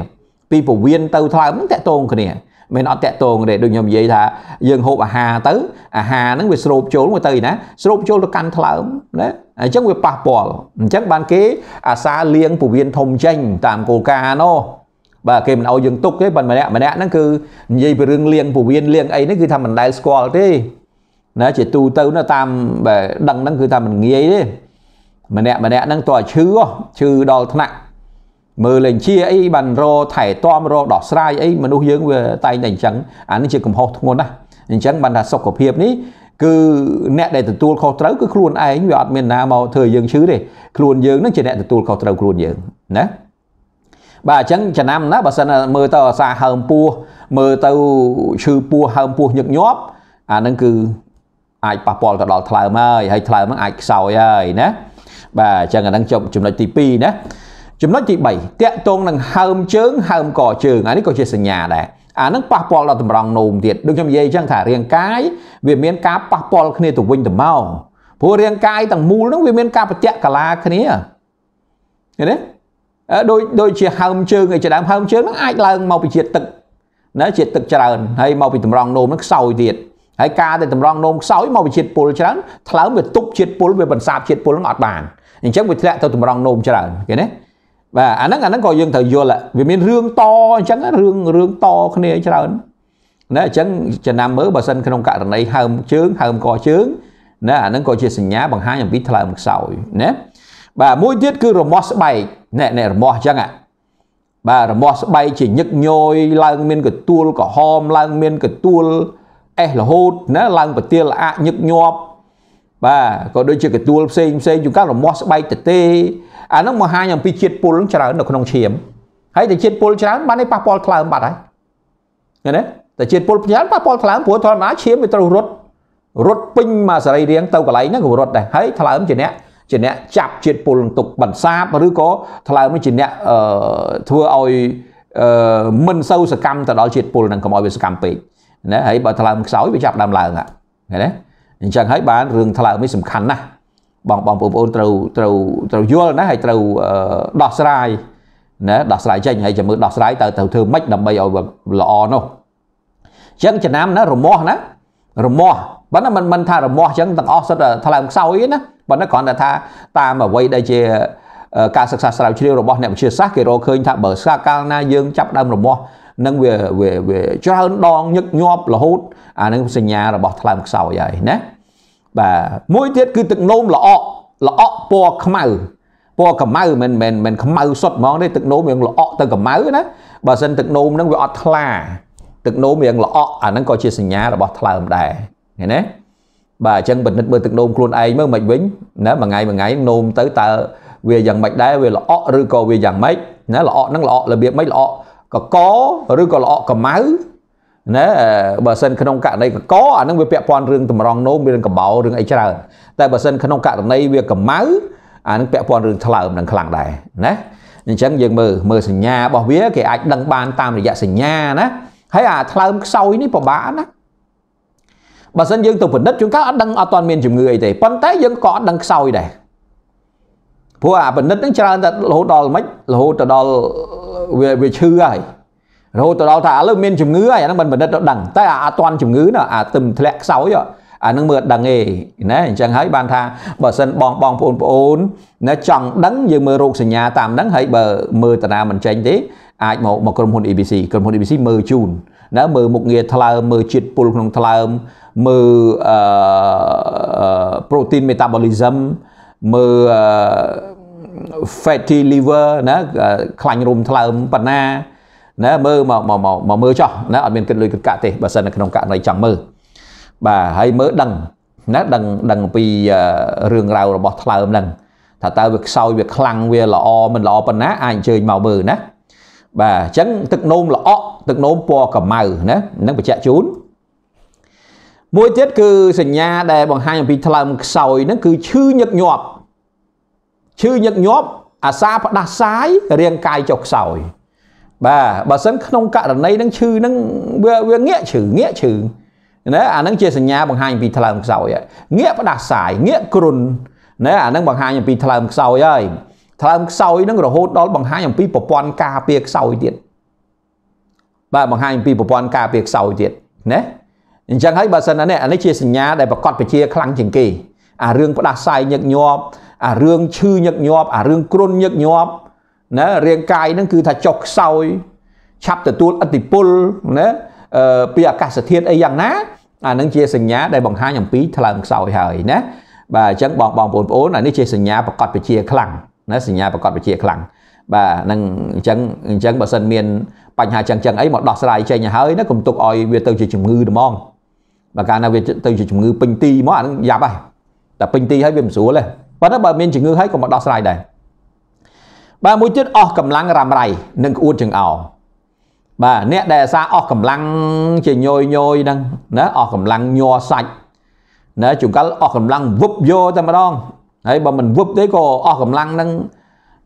A: ពីពវៀនទៅថ្លើមហ្នឹងតាក់ទងគ្នាមិនអត់តាក់ទងទេដូចខ្ញុំនិយាយថាយើងហូបអាហារទៅអាហារហ្នឹងវាស្រូបចូលមកទៅណាស្រូបចូលទៅកាន់ថ្លើមណាអញ្ចឹងវាប៉ះពាល់អញ្ចឹងបានគេអាសាលៀងពវៀនធំចេញតាមគោលការណ៍នោះបាទគេមិនអោយយើងទុកទេប៉ុន្តែម្នាក់ម្នាក់ហ្នឹងគឺនិយាយពីរឿងលៀងពវៀនលៀងអីហ្នឹងគឺថាមិនដែលស្គាល់ទេណាជាទូទៅនៅតាមបាទដឹងហ្នឹងគឺថាមិនងាយទេម្នាក់ម្នាក់ហ្នឹងតើឈឺឈឺដល់ថ្នាក់មើលលេងជាអីបានរថែទាំរដោះស្រាយអីមនុស្សយើងវាតែងតែអញ្ចឹងអានេះជាកំហុសធ្ងន់ណាស់អញ្ចឹងបានថាសុខភាពនេះគឺអ្នកដែលទទួលខុសត្រូវគឺខ្លួនឯងវាអត់មានណាមកធ្វើយើងឈឺទេខ្លួនយើងនឹងជាអ្នកទទួលខុសត្រូវខ្លួនយើងណាបាទអញ្ចឹងចំណាំណាបើសិនមើលទៅអាសាហើមពោះមើលទៅឈឺពោះហើមពោះញឹកញាប់ អានឹងគឺអាចប៉ះពាល់ទៅដល់ថ្លើមហើយហើយថ្លើមហ្នឹងអាចខ្សោយហើយណាបាទអញ្ចឹងអានឹងចប់ចំណុចទី2ណាចំណុចទី3តាក់ទងនឹងហើមជើង ហើម កជើងអានេះក៏ជាសញ្ញាដែរអានឹងប៉ះពាល់ដល់តម្រងនោមទៀតដូចខ្ញុំនិយាយអញ្ចឹងថារាងកាយវាមានការប៉ះពាល់គ្នាទៅវិញទៅមកព្រោះរាងកាយទាំងមូលហ្នឹងវាមានការប្រតិកកាលាគ្នាឃើញទេដូចដូចជាហើមជើងឯជាដើមហើមជើងហ្នឹងអាចឡើងមកពីជាតិទឹកណាជាតិទឹកច្រើនហើយមកពីតម្រងនោមហ្នឹងខ្សោយទៀតហើយការដែលតម្រងនោមខ្សោយមកពីជាតិពុលច្រើនថ្លើមវាទប់ជាតិពុលវាបន្សាបជាតិពុលហ្នឹងអត់បានអញ្ចឹងវាធ្លាក់ទៅតម្រងនោមច្រើនគេណាបាទអាហ្នឹងអាហ្នឹងក៏យើងត្រូវយល់វាមានរឿងតអញ្ចឹងរឿងរឿងតគ្នាច្រើនណាអញ្ចឹងចំណាំមើលបើសិនក្នុងករណីហើមជើងហើមកជើងណាអាហ្នឹងក៏ជាសញ្ញាបង្ហាញអំពីថ្លើមខ្សោយណាបាទមួយទៀតគឺរមាស់ស្បែកណែណែរមាស់អញ្ចឹងបាទរមាស់ស្បែកជាញឹកញយឡើងមានកទួលក្រហមឡើងមានកទួលអេះរហូតណាឡើងប្រទាលអាក់ញឹកញាប់បាទក៏ដូចជាកទួលផ្សេងផ្សេងជួនកាលរមាស់ស្បែកទទេអាហ្នឹងបង្ហាញអំពីជាតិពុលច្រើននៅក្នុងឈាម ហើយតែជាតិពុលច្រើនបានឯប៉ះពាល់ខ្លើមបាត់ហើយឃើញទេតែជាតិពុលច្រើនប៉ះពាល់ខ្លើមព្រោះធម្មតាឈាមវាត្រូវរត់រត់ពេញមកសរីរាង្គទៅកន្លែងហ្នឹងក៏រត់ដែរហើយថ្លើមជាអ្នកជាអ្នកចាប់ជាតិពុលទុកបន្សាបឬក៏ថ្លើមជាអ្នកធ្វើឲ្យមិនសូវសកម្មទៅដល់ជាតិពុលនឹងកុំឲ្យវាសកម្មពេកណាហើយបើថ្លើមខ្សោយវាចាប់ដើមឡើងហ្នឹងណាអញ្ចឹងហើយបានរឿងថ្លើមនេះសំខាន់ណាស់បងបងប្អូនត្រូវត្រូវត្រូវយល់ណាហើយត្រូវដោះស្រាយណាដោះស្រាយចេញហើយចាំមើលដោះស្រាយតើត្រូវធ្វើម៉េចដើម្បីឲ្យល្អនោះអញ្ចឹងចំណាំណារមាស់ណារមាស់ប៉ុន្តែมันមិនថារមាស់អញ្ចឹងទាំងអស់សិតថ្លើមខ្សោយណាប៉ុន្តែគ្រាន់តែថាតាមអ្វីដែលជាការសិក្សាស្រាវជ្រាវរបស់អ្នកវិទ្យាសាស្ត្រគេរកឃើញថាបើស្ថានភាពណាយើងចាប់ដើមរមាស់នឹងវាវាច្រើនដងញឹកញាប់រហូតអានឹងសញ្ញារបស់ថ្លើមខ្សោយហើយណាបាទមួយទៀតគឺទឹកនោមល្អក់ល្អក់ពណ៌ខ្មៅពណ៌ខ្មៅមិនមិនមិនខ្មៅសុទ្ធហ្មងទេទឹកនោមរៀងល្អក់ទៅខ្មៅណាបើមិនទឹកនោមហ្នឹងវាអត់ថ្លាទឹកនោមរៀងល្អក់អាហ្នឹងក៏ជាសញ្ញារបស់ថ្លើមដែរឃើញទេបាទអញ្ចឹងពិនិត្យមើលទឹកនោមខ្លួនឯងមើលមិនវិញណាមួយថ្ងៃមួយថ្ងៃនោមទៅតើវាយ៉ាងម៉េចដែរវាល្អក់ឬក៏វាយ៉ាងម៉េចណាល្អក់ហ្នឹងល្អក់របៀបម៉េចល្អក់កកឬក៏ល្អក់កម៉ៅណាបើសិនក្នុងករណីកកអានឹងវាពាក់ព័ន្ធរឿងតម្រង់នោមរឿងកបោរឿងអីច្រើនតែបើសិនក្នុងករណីវាកម៉ៅអានឹងពាក់ព័ន្ធរឿងថ្លើមនឹងខ្លាំងដែរណាអញ្ចឹងយើងមើលមើលសញ្ញារបស់វាគេអាចដឹងបានតាមរយៈសញ្ញាណាហើយអាថ្លើមខ្សោយនេះពិបាកណាបើសិនយើងទៅពិនិត្យជួនកាលអត់ដឹងអត់ទាន់មានជំងឺអីទេប៉ុន្តែយើងក៏អត់ដឹងខ្សោយដែរព្រោះអាពិនិត្យនឹងច្រើនតែរហូតដល់មិនរហូតទៅដល់វាវាឈឺហើយរហូតទៅដល់ថាឥឡូវមានជំងឺហើយអាហ្នឹងមិនពិនិត្យទៅដឹងតែអាអត់ទាន់ជំងឺណាអាទឹមធ្លាក់ខ្សោយអានឹងមើលដឹងទេណាអញ្ចឹងហើយបានថាបើសិនបងបងប្អូនប្អូនណាចង់ដឹងយើងមើលរោគសញ្ញាតាមហ្នឹងហើយបើមើលតារាមិនចេញទេអាចមកមកក្រុមហ៊ុន ABC ក្រុមហ៊ុន ABC មើលជូនណាមើលមុខងារថ្លើមមើលជាតិពុលក្នុងថ្លើមមើលអឺ protein metabolism មើល fatty liver ណាខ្លាញ់រុំថ្លើមប៉ុណ្ណាណាមើលមកមកមកមើលចោះណាអត់មានគិតលុយគិតកាក់ទេបើសិននៅក្នុងករណីចង់មើលបាទហើយមើលដឹងណាដឹងដឹងពីរឿងរ៉ាវរបស់ថ្លើមហ្នឹងថាតើវាខ្សោយវាខ្លាំងវាល្អមិនល្អប៉ុណ្ណាអាចអញ្ជើញមកមើលណាបាទអញ្ចឹងទឹកនោមល្អទឹកនោមពណ៌កម៉ៅណានឹងបញ្ជាក់ជូនមួយទៀតគឺសញ្ញាដែលបង្ហាញអំពីថ្លើមខ្សោយហ្នឹងគឺឈឺញឹកញាប់ឈឺញឹកញាប់អាសាផ្ដាសាយរាងកាយចុះខ្សោយបាទបើសិនក្នុងករណីហ្នឹងឈឺហ្នឹងវាវាងាកឈឺងាកឈឺណាអាហ្នឹងជាសញ្ញាបង្ហាញអំពីថ្លើមខ្សោយងាកផ្ដាសាយងាកគ្រុនណាអាហ្នឹងបង្ហាញអំពីថ្លើមខ្សោយហើយថ្លើមខ្សោយហ្នឹងរហូតដល់បង្ហាញអំពីប្រព័ន្ធការពារខ្សោយទៀតបាទបង្ហាញអំពីប្រព័ន្ធការពារខ្សោយទៀតណាអញ្ចឹងហើយបើសិនណាអានេះជាសញ្ញាដែលប្រកបពជាខ្លាំងជាងគេអារឿងផ្ដាសាយញឹកញាប់អារឿងឈឺញឹកញាប់អារឿងគ្រុនញឹកញាប់ណារាងកាយហ្នឹងគឺថាចុះខ្សោយឆាប់ទទួលឥទ្ធិពលណាពីអាកាសធាតុអីយ៉ាងណាអានឹងជាសញ្ញាដែលបង្ហាញអំពីថ្លើមខ្សោយហើយណាបាទអញ្ចឹងបងបងប្អូនប្អូនអានេះជាសញ្ញាប្រកបពជាខ្លាំងណាសញ្ញាប្រកបពជាខ្លាំងបាទនឹងអញ្ចឹងអញ្ចឹងបើសិនមានបញ្ហាចឹងចឹងអីមកដោះស្រាយចេញហើយណាកុំទុកឲ្យវាទៅជាជំងឺហ្មងបើកាលណាវាទៅជាជំងឺពេញទីមកអានឹងយ៉ាប់ហើយតែពេញទីហើយវាមិនស្រួលទេប៉ុន្តែបើមានជំងឺហើយក៏មកដោះស្រាយដែរបាទមួយទៀតអស់កម្លាំងរ៉ាំរ៉ៃនិងក្អួតចង្អោរបាទអ្នកដែលអាសាអស់កម្លាំងជាញយញយហ្នឹងណាអស់កម្លាំងញ័រសាច់ណាជួនកាលអស់កម្លាំងវឹបយកតែម្ដងហើយបើមិនវឹបទេក៏អស់កម្លាំងហ្នឹង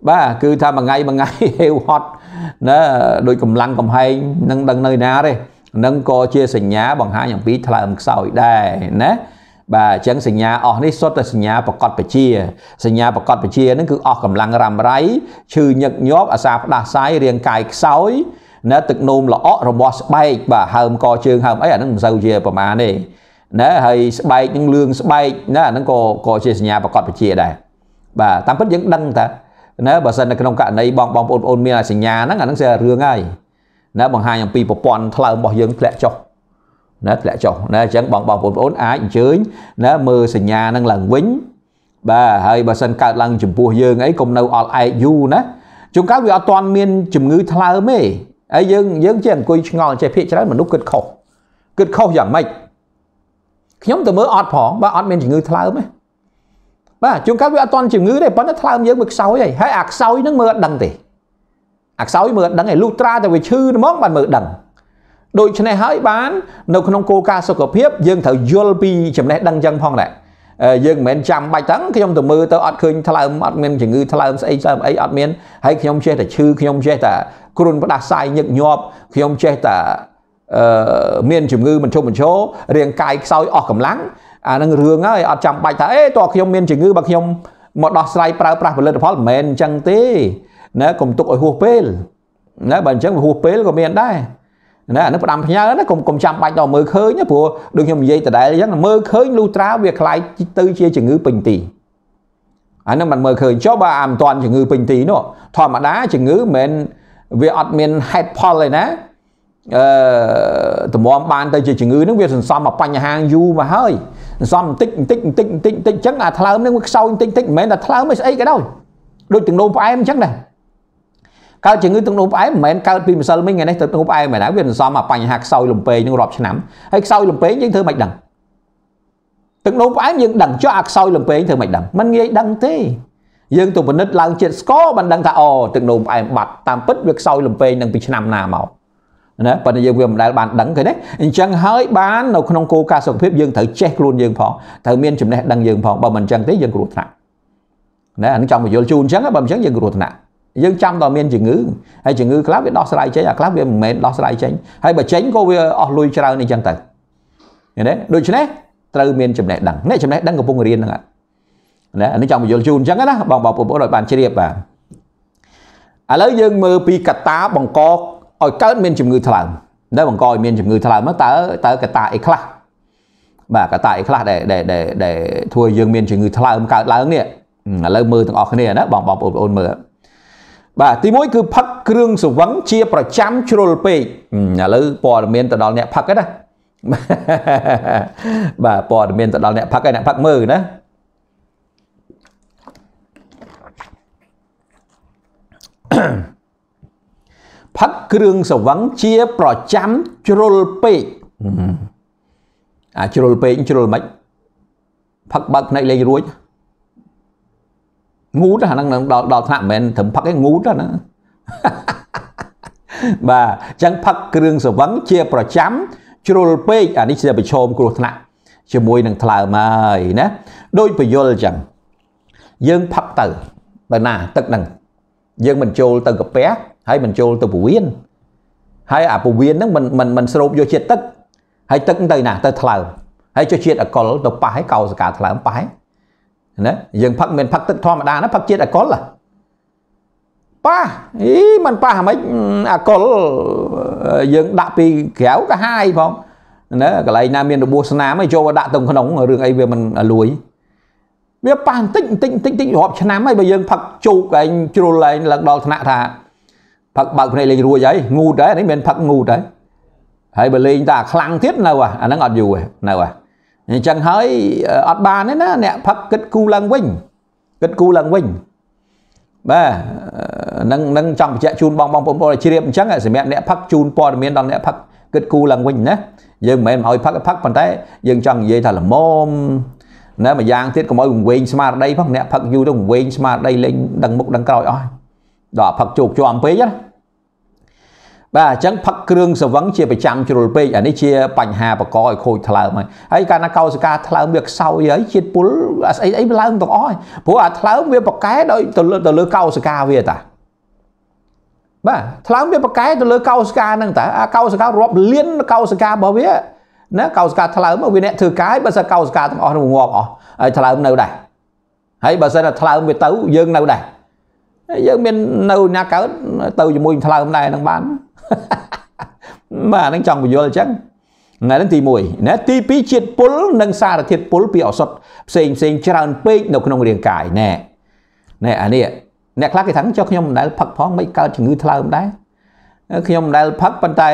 A: បាទគឺថាមួយថ្ងៃមួយថ្ងៃហេវហត់ណាដោយកម្លាំងកំហែងនឹងដឹងនៅណាទេនឹងក៏ជា សញ្ញាបង្ហាញអំពីថ្លើមខ្សោយដែរណាបាទអញ្ចឹងសញ្ញាអស់នេះសុទ្ធតែសញ្ញាប្រកបពជាសញ្ញាប្រកបពជាហ្នឹងគឺអស់កម្លាំងរ៉ាំរ៉ៃឈឺញឹកញាប់អាសាផ្ដាសាយរាងកាយខ្សោយណាទឹកនោមល្អក់រមាស់ស្បែកបាទហើមកជើងហើមអីអាហ្នឹងមិនសូវជាប្រមាណទេណាហើយស្បែកនឹងលឿងស្បែកណាអាហ្នឹងក៏ក៏ជាសញ្ញាប្រកបពជាដែរបាទតាមពិតយើងដឹងតាណាបើសិននៅក្នុងករណីបងបងប្អូនមានសញ្ញាហ្នឹងអាហ្នឹងជារឿងហើយណាបង្ហាញអំពីប្រព័ន្ធថ្លើមរបស់យើងធ្លាក់ចុះណាធ្លាក់ចុះណាអញ្ចឹងបងបងបងប្អូនអាចអញ្ជើញណាមើលសញ្ញានឹងឡើងវិញបាទហើយបើសិនកើតឡើងចំពោះយើងអីកុំនៅអល់ឯកយូរណាជួនកាលវាអត់ទាន់មានជំងឺថ្លើមទេហើយយើងយើងចេះអង្គុយឆ្ងល់ចេះភាកច្រើនមនុស្សគិតខុសគិតខុសយ៉ាងម៉េចខ្ញុំទៅមើលអត់ផងបាទអត់មានជំងឺថ្លើមទេបាទជួនកាលវាអត់ទាន់ជំងឺទេប៉ុន្តែថ្លើមយើងវាខ្សោយហើយហើយអាខ្សោយហ្នឹងមើលអត់ដឹងទេអាខ្សោយមើលអត់ដឹងឯលុះត្រាតែវាឈឺហ្មងបានមើលដឹងដូច្នេះហើយបាន នៅ ក្នុងគោលការណ៍សុខភាពយើងត្រូវយល់ពីចំណេះដឹងចឹងផងដែរយើងមិនមែនចាំបាច់ទាំងខ្ញុំទៅមើលទៅអត់ឃើញថ្លើមអត់មានជំងឺថ្លើមស្អីស្អីអីអត់មានហើយខ្ញុំចេះតែឈឺខ្ញុំចេះតែគ្រុនផ្ដាសាយញឹកញាប់ខ្ញុំចេះតែអឺមានជំងឺមិនឈប់មិនឈររាងកាយខ្សោយអស់កម្លាំងអានឹងរឿងហើយអត់ចាំបាច់ថាអេតើខ្ញុំមានជំងឺបើខ្ញុំមកដោះស្រាយប្រើប្រាស់ផលិតផលមិនមែនអញ្ចឹងទេណាកុំទុកឲ្យហួសពេលណាបើអញ្ចឹងវាហួសពេលក៏មានដែរណាអានឹងផ្ដាំផ្ញើណាកុំកុំចាំបាច់ដល់មើលឃើញព្រោះដូចខ្ញុំនិយាយដដែលអញ្ចឹងមើលឃើញលុះត្រាវាคล้ายទៅជាជំងឺពេញទីអានឹងមិនមើលឃើញចុះបើអាមិនតាន់ជំងឺពេញទីនោះធម្មតាជំងឺមិនមែនវាអត់មានហេតុផលទេណាអឺតម្រាំបានទៅជាជំងឺនឹងវាសន្សំមកបញ្ហាយូរមកហើយសន្សំបន្តិចបន្តិចបន្តិចបន្តិចបន្តិចអញ្ចឹងអាថ្លើមនឹងវាខ្សោយបន្តិចបន្តិចមិនមែនថាថ្លើមឯស្អីក៏ដោយដូចទាំងនោមផ្អែមអញ្ចឹងដែរកើតជំងឺទឹកនោមផ្អែមមិនមែនកើតពីម្សិលមិញថ្ងៃនេះទឹកនោមផ្អែមមែនហើយវាមិនសមមកបញ្ហាខ្សោយលំពេងនឹងរាប់ឆ្នាំហើយខ្សោយលំពេងយើងធ្វើមិនដឹងទឹកនោមផ្អែមយើងដឹងចុះអាខ្សោយលំពេងធ្វើមិនដឹងมันងាយដឹងទេយើងទៅពិនិត្យឡើងជាតិស្ករបានដឹងថាអូទឹកនោមផ្អែមបាត់តាមពិតវាខ្សោយលំពេងនឹងពីឆ្នាំណាមកណាប៉ុន្តែយើងវាមិនដែលបានដឹងឃើញទេអញ្ចឹងហើយបាននៅក្នុងគោលការណ៍សុខភាពយើងត្រូវចេះខ្លួនយើងផងត្រូវមានចំណេះដឹងយើងផងបើមិនអញ្ចឹងទេយើងគ្រោះថ្នាក់ណាអានេះចង់បញ្យល់ជូនអញ្ចឹងបើមិនអញ្ចឹងយើងគ្រោះថ្នាក់យើងចាំដល់មានជំងឺហើយជំងឺខ្លះវាដោះស្រាយចេញអាខ្លះវាមិនមែនដោះស្រាយចេញហើយបើចេញក៏វាអស់លុយច្រើនអីចឹងទៅឃើញទេដូច្នេះត្រូវមានចំណេះដឹងនេះចំណេះដឹងកំពុងរៀនហ្នឹងណាអានេះចង់បញ្យល់ជូនអញ្ចឹងណាបងបងប្អូនឲ្យបានជ្រាបបាទឥឡូវយើងមើលពីកត្តាបង្កឲ្យកើតមានជំងឺថ្លើមដែលបង្កឲ្យមានជំងឺថ្លើមហ្នឹងតើតើកត្តាអីខ្លះបាទកត្តាអីខ្លះដែលដែលដែលធ្វើយើងមានជំងឺថ្លើមកើតឡើងនេះឥឡូវមើលទាំងអស់គ្នាណាបងបងប្អូនមើលបាទទី1គឺផឹកគ្រឿងសវឹងជាប្រចាំជ្រុលពេកឥឡូវព័ត៌មានទៅដល់អ្នកផឹកហ្នឹងណាបាទព័ត៌មានទៅដល់អ្នកផឹកហើយអ្នកផឹកមើលណាផឹកគ្រឿងសវឹងជាប្រចាំជ្រុលពេកអាជ្រុលពេកជ្រុលមិនផឹកបើកភ្នែកលេងរួចងូតហ្នឹងដល់ដល់ថ្នាក់មិនមែនត្រឹមផឹកទេងូតណាបាទអញ្ចឹងផឹកគ្រឿងស្រវឹងជាប្រចាំជ្រុលពេកអានេះជាប្រឈមគ្រោះថ្នាក់ជាមួយនឹងថ្លើមហើយណាដោយពយលអញ្ចឹងយើងផឹកទៅបើណាទឹកហ្នឹងយើងមិនចូលទៅកាពះហើយមិនចូលទៅពវៀនហើយអាពវៀនហ្នឹងមិនមិនមិនស្រូបយកជាតិទឹកហើយទឹកទៅណាទៅថ្លើមហើយចុះជាតិអកុលទៅប៉ះឲ្យកោសិកាថ្លើមប៉ះណាយើងផឹកមិនផឹកទឹកធម្មតាណាផឹកជាតិអាកុលប៉ះអីมันប៉ះហ្មិចអាកុលយើងដាក់ពីក្រៅក៏ហាយផងណាកន្លែងណាមានរបួសស្នាមឯងចូលដាក់ទៅក្នុងរឿងអីវាមិនលួយវាប៉ះបន្តិចបន្តិចបន្តិចបន្តិចរាប់ឆ្នាំហើយបើយើងផឹកជូកឯងជ្រុលឯងឡើងដល់ថ្នាក់ថាផឹកបើកភ្នែកលេងរួចហើយងូតដែរនេះមិនផឹកងូតដែរហើយបើលេងតែអាខ្លាំងទៀតនៅអាហ្នឹងអត់យូរទេនៅអាអញ្ចឹងហើយអត់បានទេណាអ្នកផឹកគិតគូឡើងវិញគិតគូឡើងវិញបាទនឹងនឹងចង់បញ្ជាក់ជូនបងបងប្អូនឲ្យជ្រាបអញ្ចឹងសម្រាប់អ្នកផឹកជូនព័ត៌មានដល់អ្នកផឹកគិតគូឡើងវិញណាយើងមិនមែនមកឲ្យផឹកផឹកប៉ុន្តែយើងចង់និយាយថាល្មមណាម្យ៉ាងទៀតកុំឲ្យវង្វេងស្មារតីផងអ្នកផឹកយូរទៅវង្វេងស្មារតីលេងដឹងមុខដឹងក្រោយអស់ដល់ផឹកជោគជាប់ពេកណាបាទអញ្ចឹងផឹកគ្រឿងសង្វឹងជាប្រចាំជ្រុលពេកអានេះជាបញ្ហាបង្កឲ្យខូចថ្លើមហើយហើយកាលណាកោសិកាថ្លើមវាខ្សោយហើយជាតិពុលស្អីអីវាឡើងទាំងអស់ហើយព្រោះអាថ្លើមវាប្រកែដោយទៅលើទៅលើកោសិកាវាតាបាទថ្លើមវាប្រកែទៅលើកោសិកាហ្នឹងតាអាកោសិការាប់លានកោសិការបស់វាណាកោសិកាថ្លើមវាអ្នកធ្វើកាយបើសិនកោសិកាទាំងអស់នឹងងាប់អស់ហើយថ្លើមនៅដែរហើយបើសិនតែថ្លើមវាទៅយើងនៅដែរយើងមាននៅណាកើតទៅជាមួយថ្លើមដែរនឹងបានបាទហ្នឹងចង់បញ្យល់អញ្ចឹងថ្ងៃហ្នឹងទី1ណាទី2ជាតិពុលនិងសារធាតុពុលពីឱសថផ្សេងផ្សេងច្រើនពេកនៅក្នុងរាងកាយណែណែអានេះអ្នកខ្លះគេថាចុះខ្ញុំមិនដែលផឹកផងមិនកើតជំងឺថ្លើមដែរខ្ញុំមិនដែលផឹកប៉ុន្តែ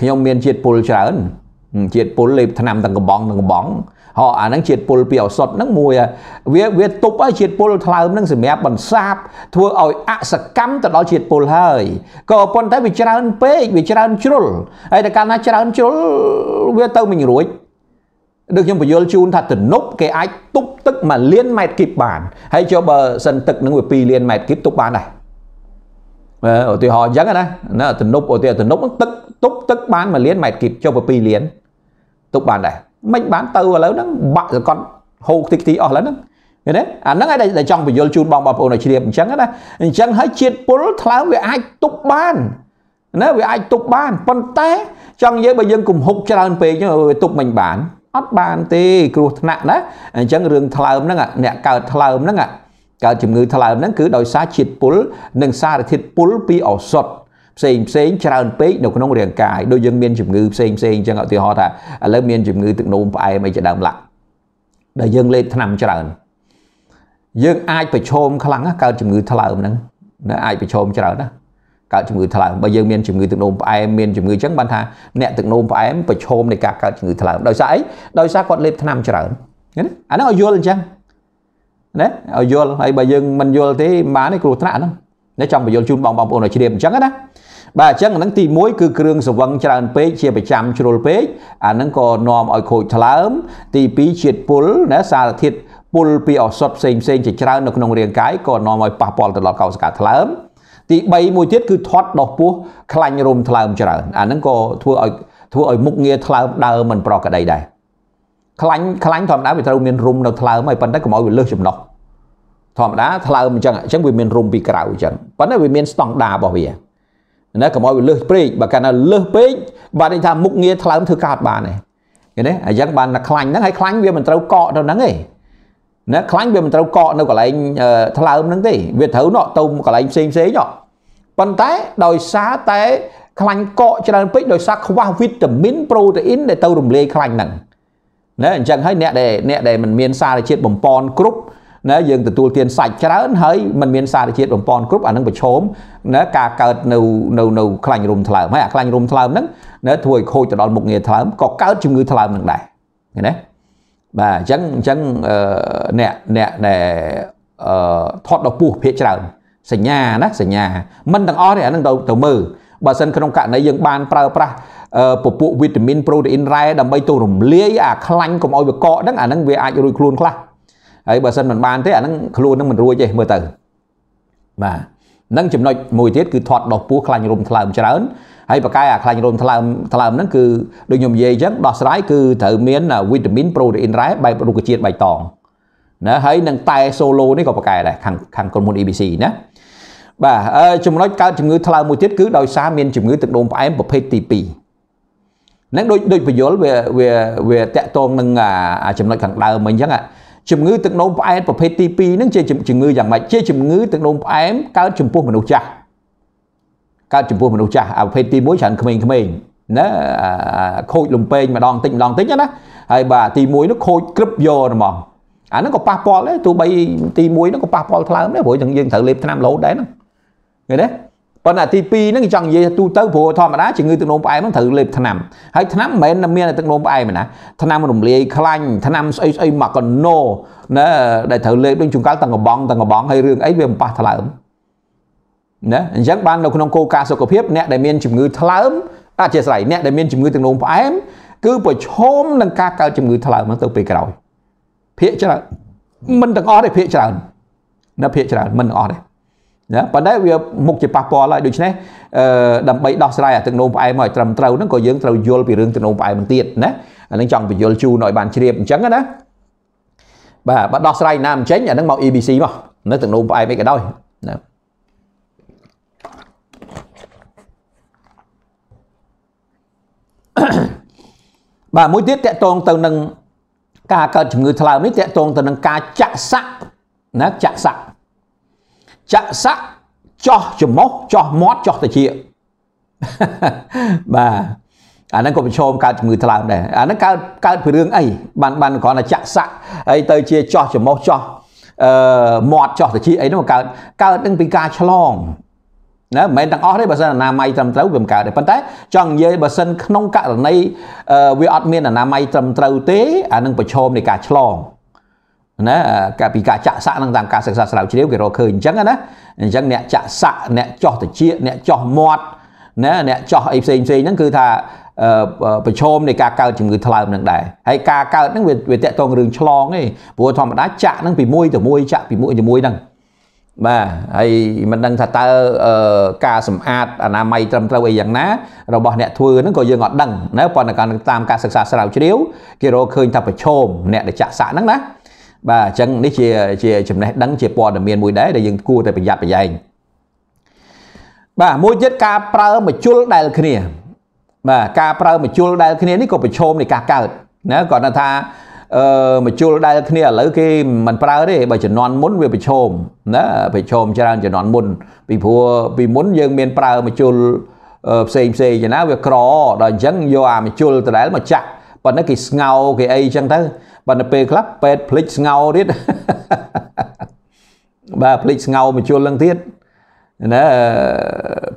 A: ខ្ញុំមានជាតិពុលច្រើន ជាតិពុលលេបថ្នាំទាំងកំបងទាំងកំបងហោអាហ្នឹងជាតិពុលពីឱសថហ្នឹងមួយវាវាទប់ឲ្យជាតិពុលថ្លើមហ្នឹងសម្រាប់បន្សាប ធ្វើឲ្យអសកម្មទៅដល់ជាតិពុលហើយក៏ប៉ុន្តែវាច្រើនពេកវាច្រើនជ្រុលហើយតែកាលណាច្រើនជ្រុលវាទៅមិនរួចដូចខ្ញុំបញ្យល់ជូនថាទំនប់គេអាចទប់ទឹកមួយលានម៉ែត្រគីបបានហើយចុះបើសិនទឹកនឹងវា2លានម៉ែត្រគីបទប់បានដែរឧទាហរណ៍អញ្ចឹងណាណាទំនប់ឧទាហរណ៍ទំនប់ទឹកទប់ទឹកបានមួយលានម៉ែត្រគីបចុះបើ2លានទប់បានដែរមិនបានទៅឥឡូវហ្នឹងបាក់សកត់ហូរខ្ទេចខ្ទីអស់ឥឡូវហ្នឹងឃើញទេអាហ្នឹងឯងដែលចង់បញ្យលជូនបងប្អូនឲ្យជ្រាបអញ្ចឹងណាអញ្ចឹងហើយជាតិពុលថ្លើមវាអាចទប់បានណាវាអាចទប់បានប៉ុន្តែចង់និយាយបើយើងគំហុកច្រើនពេកចឹងវាទប់មិនបានអត់បានទេគ្រោះថ្នាក់ណាអញ្ចឹងរឿងថ្លើមហ្នឹងអ្នកកើតថ្លើមហ្នឹងកើតជំងឺថ្លើមហ្នឹងគឺដោយសារជាតិពុលនិងសារធាតុពុលពីឱសថផ្សេងផ្សេងច្រើនពេកនៅក្នុងរាងកាយដូចយើងមានជំងឺផ្សេងផ្សេងអញ្ចឹងឧទាហរណ៍ថាឥឡូវមានជំងឺទឹកនោមផ្អែមអីជាដើមឡាក់ដែលយើងលេបថ្នាំច្រើនយើងអាចប្រឈមខ្លាំងណាកើតជំងឺថ្លើមហ្នឹងណាអាចប្រឈមច្រើនណាកើតជំងឺថ្លើមបើយើងមានជំងឺទឹកនោមផ្អែមមានជំងឺអញ្ចឹងបានថាអ្នកទឹកនោមផ្អែមប្រឈមនៃការកើតជំងឺថ្លើមដោយសារអីដោយសារគាត់លេបថ្នាំច្រើនណាអាហ្នឹងឲ្យយល់អញ្ចឹងណាឲ្យយល់ហើយបើយើងមិនយល់ទេបានឯគ្រោះថ្នាក់ហ្នឹងនេះចង់បញ្យល់ជូនបងបងប្អូនឲ្យជ្រាបអញ្ចឹងណាបាទអញ្ចឹងអានឹងទី1គឺគ្រឿងសង្វឹងច្រើនពេកជាប្រចាំជ្រុលពេកអានឹងក៏នាំឲ្យខូចថ្លើម ទី2ជាតិពុលណាសារធាតុពុលពីអសត់ផ្សេងផ្សេងជាច្រើននៅក្នុងរាងកាយក៏នាំឲ្យប៉ះពាល់ទៅដល់កោសិកាថ្លើម ទី3មួយទៀតគឺធាត់ដោះពោះខ្លាញ់រោមថ្លើមច្រើនអានឹងក៏ធ្វើឲ្យធ្វើឲ្យមុខងារថ្លើមដើមមិនប្រក្រតីដែរខ្លាញ់ខ្លាញ់ធម្មតាវាត្រូវមានរោមនៅថ្លើមហើយប៉ុន្តែកុំឲ្យវាលើសចំណុះធម្មតាថ្លើមអញ្ចឹងអញ្ចឹងវាមានរុំពីក្រៅអញ្ចឹងប៉ុន្តែវាមានស្តង់ដាររបស់វាណាកុំឲ្យវាលើសពេកបើកាលណាលើសពេកបាទនេះថាមុខងារថ្លើមធ្វើកើតបានទេឃើញទេអញ្ចឹងបានតែខ្លាញ់ហ្នឹងហើយខ្លាញ់វាមិនត្រូវកកទៅហ្នឹងទេណាខ្លាញ់វាមិនត្រូវកកនៅកន្លែងថ្លើមហ្នឹងទេវាត្រូវណក់ទៅកន្លែងផ្សេងផ្សេងណក់ប៉ុន្តែដោយសារតែខ្លាញ់កកច្រើនពេកដោយសារខ្វះវីតាមីនប្រូតេអ៊ីនដែលទៅរំលាយខ្លាញ់ហ្នឹងណាអញ្ចឹងហើយអ្នកដែលអ្នកដែលមិនមានសារជាតិបំពន់គ្រប់ណាយើងទទួលទានសាច់ច្រើនហើយมันមានសារជាតិបំប៉នគ្រប់អានឹងប្រឈមណាការកើតនៅនៅនៅខ្លាញ់រុំថ្លើមហើយអាខ្លាញ់រុំថ្លើមហ្នឹងណាធ្វើឲ្យ ខូចទៅដល់មុខងារថ្លើមក៏កើតជំងឺថ្លើមនឹងដែរឃើញទេបាទអញ្ចឹងអញ្ចឹងអ្នកអ្នកដែលអឺថត់ដល់ពោះភាកច្រើនសញ្ញាណាសញ្ញាមិនទាំងអស់ទេអានឹងទៅទៅមើលបើសិនក្នុងករណីយើងបានប្រើប្រាស់ពពួកវីតាមីនប្រូតេអ៊ីនរ៉ែដើម្បីទៅរំលាយអាខ្លាញ់កុំឲ្យវាកកហ្នឹងអានឹងវាអាចរួយខ្លួនខ្លះហើយបើសិនមិនបានទេអាហ្នឹងខ្លួននឹងមិនរួចទេមើលទៅបាទនឹងចំណុចមួយទៀតគឺធាត់ដោះពោះខ្លាញ់រុំថ្លើមច្រើនហើយប៉ាកែអាខ្លាញ់រុំថ្លើមថ្លើមហ្នឹងគឺដូចខ្ញុំនិយាយអញ្ចឹងដោះស្រាយគឺត្រូវមានវីតាមីនប្រូតេអ៊ីនរ៉ែបែបរុក្ខជាតិបៃតងណាហើយនឹងតែសូឡូនេះក៏ប៉ាកែដែរខាងខាងក្រុមហ៊ុន ABC ណាបាទចំណុចកើតជំងឺថ្លើមមួយទៀតគឺដោយសារមានជំងឺទឹកនោមផ្អែមប្រភេទទី2នឹងដូចដូចបញ្យលវាវាវាតកតងនឹងអាចំណុចខាងដើមមិញអញ្ចឹងអាជំងឺទឹកនោមផ្អែមប្រភេទទី2ហ្នឹងជាជំងឺយ៉ាងម៉េចជាជំងឺទឹកនោមផ្អែមកើតចំពោះមនុស្សចាស់កើតចំពោះមនុស្សចាស់ប្រភេទទី1ច្រើនក្មេងៗណាខូចលំពេងម្ដងតិចម្ដងតិចណាហើយបាទទី1នោះខូចក្រឹបយកហ្មងអាហ្នឹងក៏ប៉ះពាល់ដែរទោះបីទី1ហ្នឹងក៏ប៉ះពាល់ថ្លើមដែរព្រោះទាំងយើងត្រូវលេបថ្នាំរហូតដែរហ្នឹងឃើញទេប៉ុន្តែទី2ហ្នឹងគេចង់និយាយទូទៅព្រោះធម្មតាជំងឺទឹកនោមផ្អែមហ្នឹងត្រូវលេបថ្នាំហើយថ្នាំមិនមែនមានទឹកនោមផ្អែមណាថ្នាំរំលាយខ្លាញ់ថ្នាំស្អីស្អីមកកណូណាដែលត្រូវលេបដូចជួនកាលតាំងកបងតាំងកបងហើយរឿងអីវាមិនប៉ះថ្លើមណាអញ្ចឹងបាននៅក្នុងគោលការណ៍សុខភាពអ្នកដែលមានជំងឺថ្លើមអធិស្ឋានអ្នកដែលមានជំងឺទឹកនោមផ្អែមគឺប្រឈមនឹងការកើតជំងឺថ្លើមហ្នឹងទៅពេលក្រោយភាកច្រើនមិនទាំងអស់ទេភាកច្រើនណាភាកច្រើនមិនទាំងអស់ទេណាប៉ុន្តែវាមុខជាប៉ះពាល់ហើយដូច្នេះអឺដើម្បីដោះស្រាយអាទឹកនោមផ្អែមឲ្យត្រឹមត្រូវហ្នឹងក៏យើងត្រូវយល់ពីរឿងទឹកនោមផ្អែមមិនទៀតណាអានឹងចង់បញ្យល់ជូនឲ្យបានជ្រាបអញ្ចឹងណាបាទបើដោះស្រាយណាមិនចេញអានឹងមក EBC មកនៅទឹកនោមផ្អែមអីក៏ដោយណាបាទមួយទៀតតកតងទៅនឹងការកើតជំងឺថ្លើមនេះតកតងទៅនឹងការចាក់សាក់ណាចាក់សាក់ចស័កចោះច្រមុះចោះមាត់ចោះតិចបាទអាហ្នឹងក៏ប្រឈមកើតជំងឺថ្លើមដែរអាហ្នឹងកើតកើតពីរឿងអីបានបានគ្រាន់តែចាក់សាក់ហើយទៅជាចោះច្រមុះចោះអឺមាត់ចោះតិចអីហ្នឹងមកកើតកើតនឹងពីការឆ្លងណាមិនមែនទាំងអស់ទេបើសិនអនាម័យត្រឹមត្រូវវាមិនកើតទេប៉ុន្តែចង់និយាយបើសិនក្នុងករណីវាអត់មាន អនាម័យត្រឹមត្រូវទេអានឹងប្រឈមនៃការឆ្លងណាកាពីការចាក់សាក់នឹងតាមការសិក្សាស្រាវជ្រាវគេរកឃើញអញ្ចឹងណាអញ្ចឹងអ្នកចាក់សាក់អ្នកចោះតិចអ្នកចោះមាត់ណាអ្នកចោះអីផ្សេងផ្សេងហ្នឹងគឺថាប្រឈមនៃការកើតជំងឺថ្លើមនឹងដែរហើយការកើតហ្នឹងវាតកតងរឿងឆ្លងទេព្រោះធម្មតាចាក់ហ្នឹងពីមួយទៅមួយចាក់ពីមួយទៅមួយហ្នឹងបាទហើយមិនដឹងថាតើការសម្អាតអនាម័យត្រឹមត្រូវអីយ៉ាងណារបស់អ្នកធ្វើហ្នឹងក៏យើងអត់ដឹងណាប៉ុន្តែតាមការសិក្សាស្រាវជ្រាវគេរកឃើញ ថាប្រឈមអ្នកដែលចាក់សាក់ហ្នឹងណាបាទអញ្ចឹងនេះជាជាចំណេះដឹងជាព័ត៌មានមួយដែរដែលយើងគួរតែប្រយ័ត្នប្រយែងបាទមួយទៀតការប្រើមជុលដែលគ្នា បាទការប្រើមជុលដែលគ្នានេះក៏ប្រឈមនឹងការកើតណាគាត់នៅថាអឺមជុលដែលគ្នាឥឡូវគេមិនប្រើទេបើជំនាន់មុន វាប្រឈមណាប្រឈមច្រើនជំនាន់មុនពីព្រោះពីមុនយើងមានប្រើមជុលផ្សេងផ្សេងចឹងណាវាក្រដល់អញ្ចឹងយកអាមជុលដដែលមកចាក់ប៉ុន្តែគេស្ងោគេអីចឹងទៅប៉ុន្តែពេលខ្លះពេទ្យភ្លេចស្ងោទៀតបាទភ្លេចស្ងោមជុលឡើងទៀតណា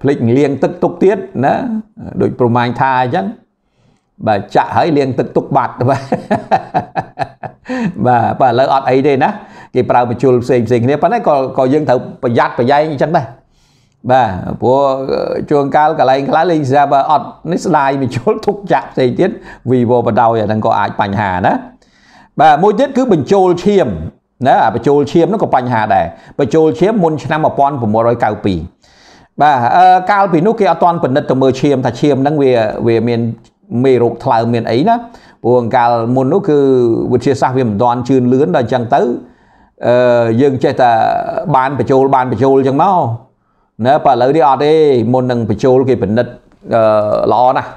A: ភ្លេចលៀងទឹកទុកទៀតណាដូចប្រមាញថាអញ្ចឹងបាទចាក់ហើយលៀងទឹកទុកបាត់បាទបាទបើឥឡូវអត់អីទេណាគេប្រើមជុលផ្សេងផ្សេងគ្នាប៉ុន្តែក៏ក៏យើងត្រូវប្រយ័ត្នប្រយែងអញ្ចឹងដែរបាទព្រោះជួងកាលកន្លែងខ្លះលេងស្រាប់អត់នេះស្ដាយមិនជុលទុកចាក់ផ្សេងទៀត vivo បដោយអាហ្នឹងក៏អាចបញ្ហាណាបាទមួយទៀតគឺបញ្ចូលឈាមណាអាបញ្ចូលឈាមហ្នឹងក៏បញ្ហាដែរបញ្ចូលឈាមមុនឆ្នាំ1992បាទកាលពីនោះគេអត់ទាន់ពិនិត្យទៅមើលឈាមថាឈាមហ្នឹងវាវាមានមេរោគថ្លើមមានអីណាព្រោះអង្កាលមុននោះគឺវិទ្យាសាស្ត្រវាមិនទាន់ជឿនលឿនដល់អញ្ចឹងទៅអឺយើងចេះតែបានបញ្ចូលបានបញ្ចូលអញ្ចឹងមកណាបើឥឡូវនេះអត់ទេមុននឹងបញ្ចូលគេពិនិត្យល្អណាស់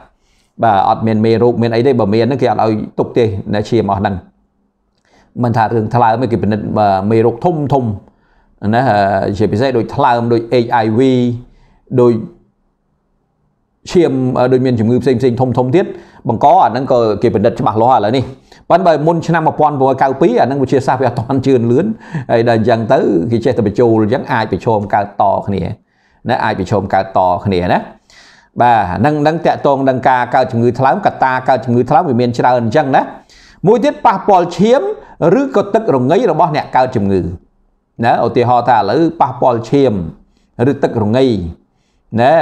A: បាទអត់មានមេរោគមានអីទេបើមានហ្នឹងគេអត់ឲ្យទុកទេណាឈាមអស់ហ្នឹងមិនថារឿងថ្លើមគេពិនិត្យមេរោគធំធំណាជាពិសេសដូចថ្លើមដូច HIV ដូចឈាមដូចមានជំងឺផ្សេងផ្សេងធំធំទៀតបង្កអាហ្នឹងក៏គេពិនិត្យច្បាស់លាស់ឥឡូវនេះប៉ុន្តែមុនឆ្នាំ1992អាហ្នឹងវិទ្យាសាស្ត្រវាអត់ទាន់ជឿនលឿនហើយដល់អញ្ចឹងទៅគេចេះតែបញ្ចូលអញ្ចឹងអាចប្រឈមកើតតគ្នាណាអាចប្រឈមកើតតគ្នាណាបាទនឹងនឹងតកតងនឹងការកើតជំងឺថ្លើមកត្តាកើតជំងឺថ្លើមវាមានច្រើនអញ្ចឹងណាមួយទៀតប៉ះពាល់ឈាមឬក៏ទឹករងៃរបស់ អ្នកកើតជំងឺណាឧទាហរណ៍ថាឥឡូវប៉ះពាល់ឈាមឬទឹករងៃណា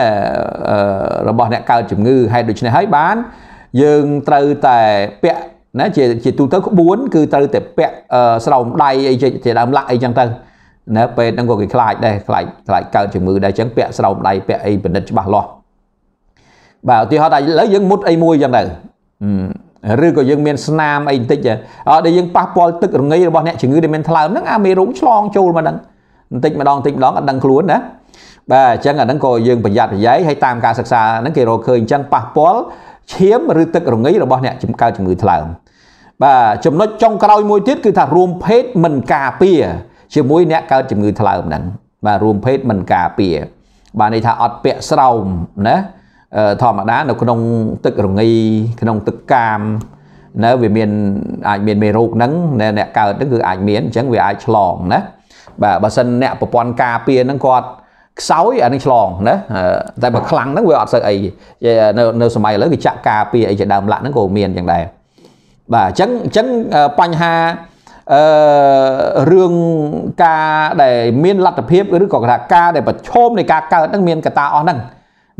A: របស់អ្នកកើតជំងឺហេតុដូច្នេះហើយបាន យើងត្រូវតែពាក់ណាជាជាទូទៅក្បួន គឺត្រូវតែពាក់ស្រោមដៃអីជាដើមឡាក់អីចឹងទៅនៅពេទ្យហ្នឹងក៏គេខ្លាចដែរខ្លាចខ្លាចកើតជំងឺដែរអញ្ចឹងពាក់ស្រោមដៃពាក់អីពិនិត្យច្បាស់លាស់បាទឧទាហរណ៍ថាឥឡូវយើងមុតអីមួយអញ្ចឹងទៅឬក៏យើងមានស្នាមអីបន្តិចអត់ដែលយើងប៉ះពាល់ទឹករងៃរបស់អ្នកជំងឺដែលមានថ្លើមហ្នឹងអាមេរោគឆ្លងចូលមកហ្នឹងបន្តិចម្ដងបន្តិចម្ដងអត់ដឹងខ្លួនណាបាទអញ្ចឹងអាហ្នឹងក៏យើងប្រយ័ត្នប្រយែងហើយតាមការសិក្សាហ្នឹងគេរកឃើញអញ្ចឹងប៉ះពាល់ឈាមឬទឹករងៃរបស់អ្នកជំកើតជំងឺថ្លើមបាទចំណុចចុងក្រោយមួយទៀតគឺថារួមភេទមិនការពារជាមួយអ្នកកើតជំងឺថ្លើមហ្នឹងបាទរួមភេទមិនការពារបាទន័យថាអត់ពាក់ស្រោមណាធម្មតានៅក្នុងទឹករងីក្នុងទឹកកាមនៅវាមានអាចមានមេរោគហ្នឹងអ្នកកើតហ្នឹងគឺអាចមានអញ្ចឹងវាអាចឆ្លងណាបាទបើសិនអ្នកប្រព័ន្ធការពារហ្នឹងគាត់ខ្សោយអានឹងឆ្លងណាតែបើខ្លាំងហ្នឹងវាអត់សូវអីនៅនៅសម័យឥឡូវគេចាក់ការពារអីជាដើមឡាក់ហ្នឹងក៏មានយ៉ាងដែរបាទអញ្ចឹងអញ្ចឹងបញ្ហាអឺរឿងការដែល មានលទ្ធភាពឬក៏ថាការដែលប្រឈមនៃការកើតហ្នឹងមានកតាអស់ហ្នឹង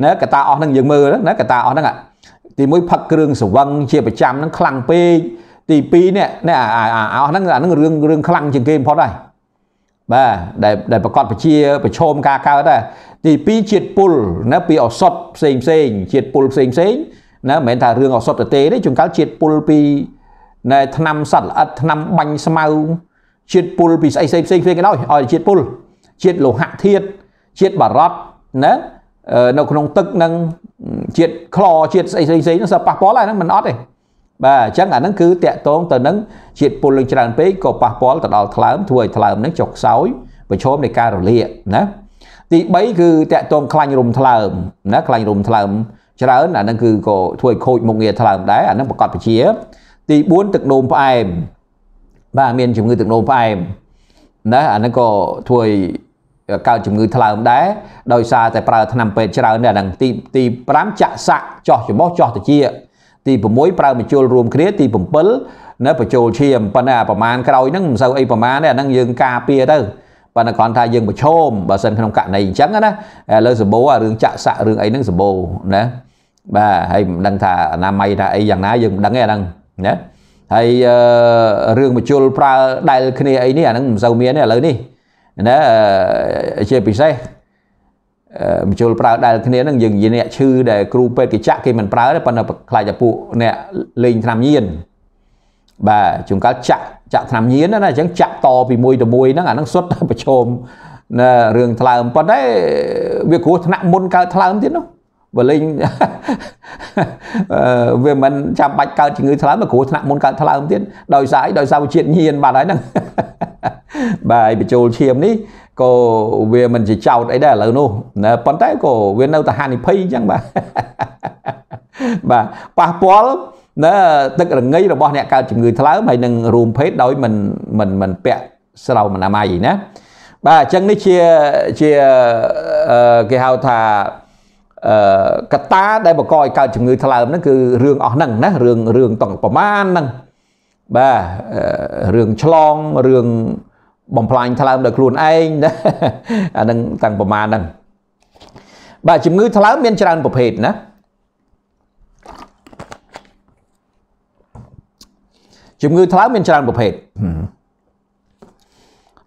A: ណាកតាអស់ហ្នឹងយើងមើលណាកតាអស់ហ្នឹងទីមួយផឹកគ្រឿងសង្វឹងជាប្រចាំហ្នឹងខ្លាំងពេកទី2នេះនេះអស់ហ្នឹងអាហ្នឹងរឿងរឿងខ្លាំងជាងគេបំផុតហើយបាទដែលដែលប្រកាសប្រជា ប្រឈមការកើតដែរទី2ជាតិពុលណាពីអសតផ្សេងផ្សេង ជាតិពុលផ្សេងផ្សេងណាមិនមែនថារឿងអសតទៅទេទេជួនកាលជាតិពុលពីណែថ្នាំសត្វល្អិតថ្នាំបាញ់ស្មៅជាតិពុលពីស្អីផ្សេងផ្សេងគ្នាក៏ដោយឲ្យជាតិពុលជាតិលោហៈធាតុជាតិបារតណានៅក្នុងទឹកនឹងជាតិខ្លជាតិស្អីផ្សេងផ្សេងហ្នឹងសើប៉ះពាល់ហើយហ្នឹងមិនអត់ទេបាទអញ្ចឹងអាហ្នឹងគឺតាក់ទងទៅនឹងជាតិពុលនឹងច្រើនពេកក៏ប៉ះពាល់ទៅដល់ថ្លើមធ្វើឲ្យថ្លើមហ្នឹងចុកខ្សោយប្រឈមនៃការរលាកណាទី3គឺតាក់ទងខ្លាញ់រុំថ្លើមណាខ្លាញ់រុំថ្លើម ច្រើនអាហ្នឹងគឺក៏ធ្វើឲ្យខូចមុខងារថ្លើមដែរអាហ្នឹងប្រកាសជាទី4ទឹកនោមផ្អែមបាទមានជំងឺទឹកនោមផ្អែមណាអាហ្នឹងក៏ធ្វើឲ្យកើតជំងឺថ្លើមដែរដោយសារតែប្រើថ្នាំពេទ្យច្រើនដែរអាហ្នឹងទីទី5ចាក់សាក់ចោះច្បោះចោះតិចទី6ប្រើមជុលរួមគ្នាទី7នៅបញ្ចូលឈាមប៉ុន្តែប្រមាណក្រោយហ្នឹងមិនសូវអីប្រមាណទេអាហ្នឹងយើងការពារទៅប៉ុន្តែគ្រាន់ថាយើងប្រឈមបើសិនក្នុងករណីអញ្ចឹងណាលើសម្បូររឿងចាក់សាក់រឿងអីហ្នឹងសម្បូរណាបាទហើយមិនដឹងថាអនាម័យថាអីយ៉ាងណាយើងមិនដឹងទេអាហ្នឹងណាហើយរឿងមជុលប្រើដែលគ្នាអីនេះអាហ្នឹងមិនសូវមានទេឥឡូវនេះណាជាពិសេសមជុលប្រើដែលគ្នាហ្នឹងយើងនិយាយអ្នកឈឺដែលគ្រូពេទ្យគេចាក់គេមិនប្រើទេប៉ុន្តែខ្លាចតែពួកអ្នកលេងឆ្នាំញៀនបាទជួនកាលចាក់ចាក់ឆ្នាំញៀនណាអញ្ចឹងចាក់តពីមួយទៅមួយហ្នឹងអាហ្នឹងសុទ្ធតែប្រឈមណារឿងថ្លើមប៉ុន្តែវាគ្រោះថ្នាក់មុនកើតថ្លើមទៀតនោះបើលេងវាមិនចាំបាច់កើតជំងឺថ្លើមមកគ្រោះថ្នាក់មុនកើតថ្លើមទៀតដោយសារអីដោយសារជាតិញៀនបាត់ហើយហ្នឹងបាទបញ្ចូលឈាមនេះក៏វាមិនជាចោតអីដែរឥឡូវនោះប៉ុន្តែក៏វានៅតែហានិភ័យអញ្ចឹងបាទបាទប៉ះពាល់ណាទឹករងៃរបស់អ្នកកើតជំងឺថ្លើមហើយនឹងរួមភេទដោយមិនមិនមិនពាក់ស្រោមអនាម័យណាបាទអញ្ចឹងនេះជាជាគេហៅថាកតាដែលបង្កឲ្យកើតជំងឺថ្លើមហ្នឹងគឺរឿងអស់ហ្នឹងណារឿងរឿងតង់ប្រមាណហ្នឹងបាទរឿងឆ្លងរឿងបំផ្លាញថ្លើមដោយខ្លួនឯងណាអាហ្នឹងតាំងប្រមាណហ្នឹងបាទជំងឺថ្លើមមានច្រើនប្រភេទណាជំងឺថ្លើមមានច្រើនប្រភេទ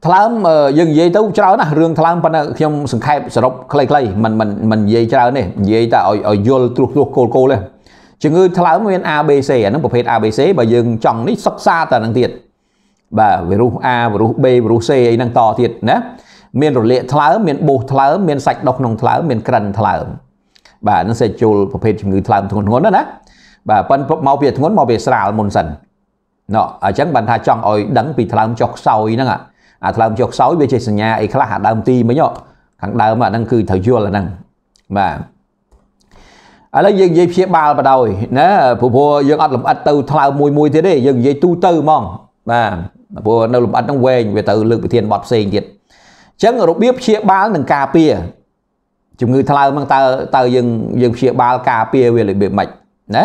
A: ថ្លើមយើងនិយាយទៅច្រើនណាស់រឿងថ្លើមប៉ុន្តែខ្ញុំសង្ខេបសរុបខ្លីៗមិនមិនមិននិយាយច្រើនទេនិយាយតែឲ្យឲ្យយល់ត្រួសត្រាសគោលគោលទេជំងឺថ្លើមមាន ABC អាហ្នឹងប្រភេទ ABC បើយើងចង់នេះសិក្សាតហ្នឹងទៀតបាទវីរុស A វីរុស B វីរុស C អីហ្នឹងតទៀតណាមានរលាកថ្លើមមានបូសថ្លើមមានសាច់ដុះក្នុងថ្លើមមានក្រិនថ្លើមបាទហ្នឹងសេជុលប្រភេទជំងឺថ្លើមធ្ងន់ធ្ងរណាណាបាទប៉ុនមកពីធ្ងន់មកពីស្រាលមុនសិនណ៎អញ្ចឹងបានថាចង់ឲ្យដឹងពីថ្លើមចុះខ្សោយហ្នឹងអាអាថ្លើមចុះខ្សោយវាជាសញ្ញាអីខ្លះអាដើមទីមិញខាងដើមអាហ្នឹងគឺត្រូវយល់អាហ្នឹងបាទឥឡូវយើងនិយាយព្យាបាលបដោយណាព្រោះព្រោះយើងអត់លំអិតទៅថ្លើមមួយមួយទៀតទេយើងនិយាយទូទៅហ្មងបាទព្រោះនៅលំអិតហ្នឹងវែងវាទៅលើកវិធានបត់ផ្សេងទៀតអញ្ចឹងរបៀបព្យាបាលនិងការពារជំងឺថ្លើមហ្នឹងតើតើយើងយើងព្យាបាលការពារវារបៀបម៉េចណា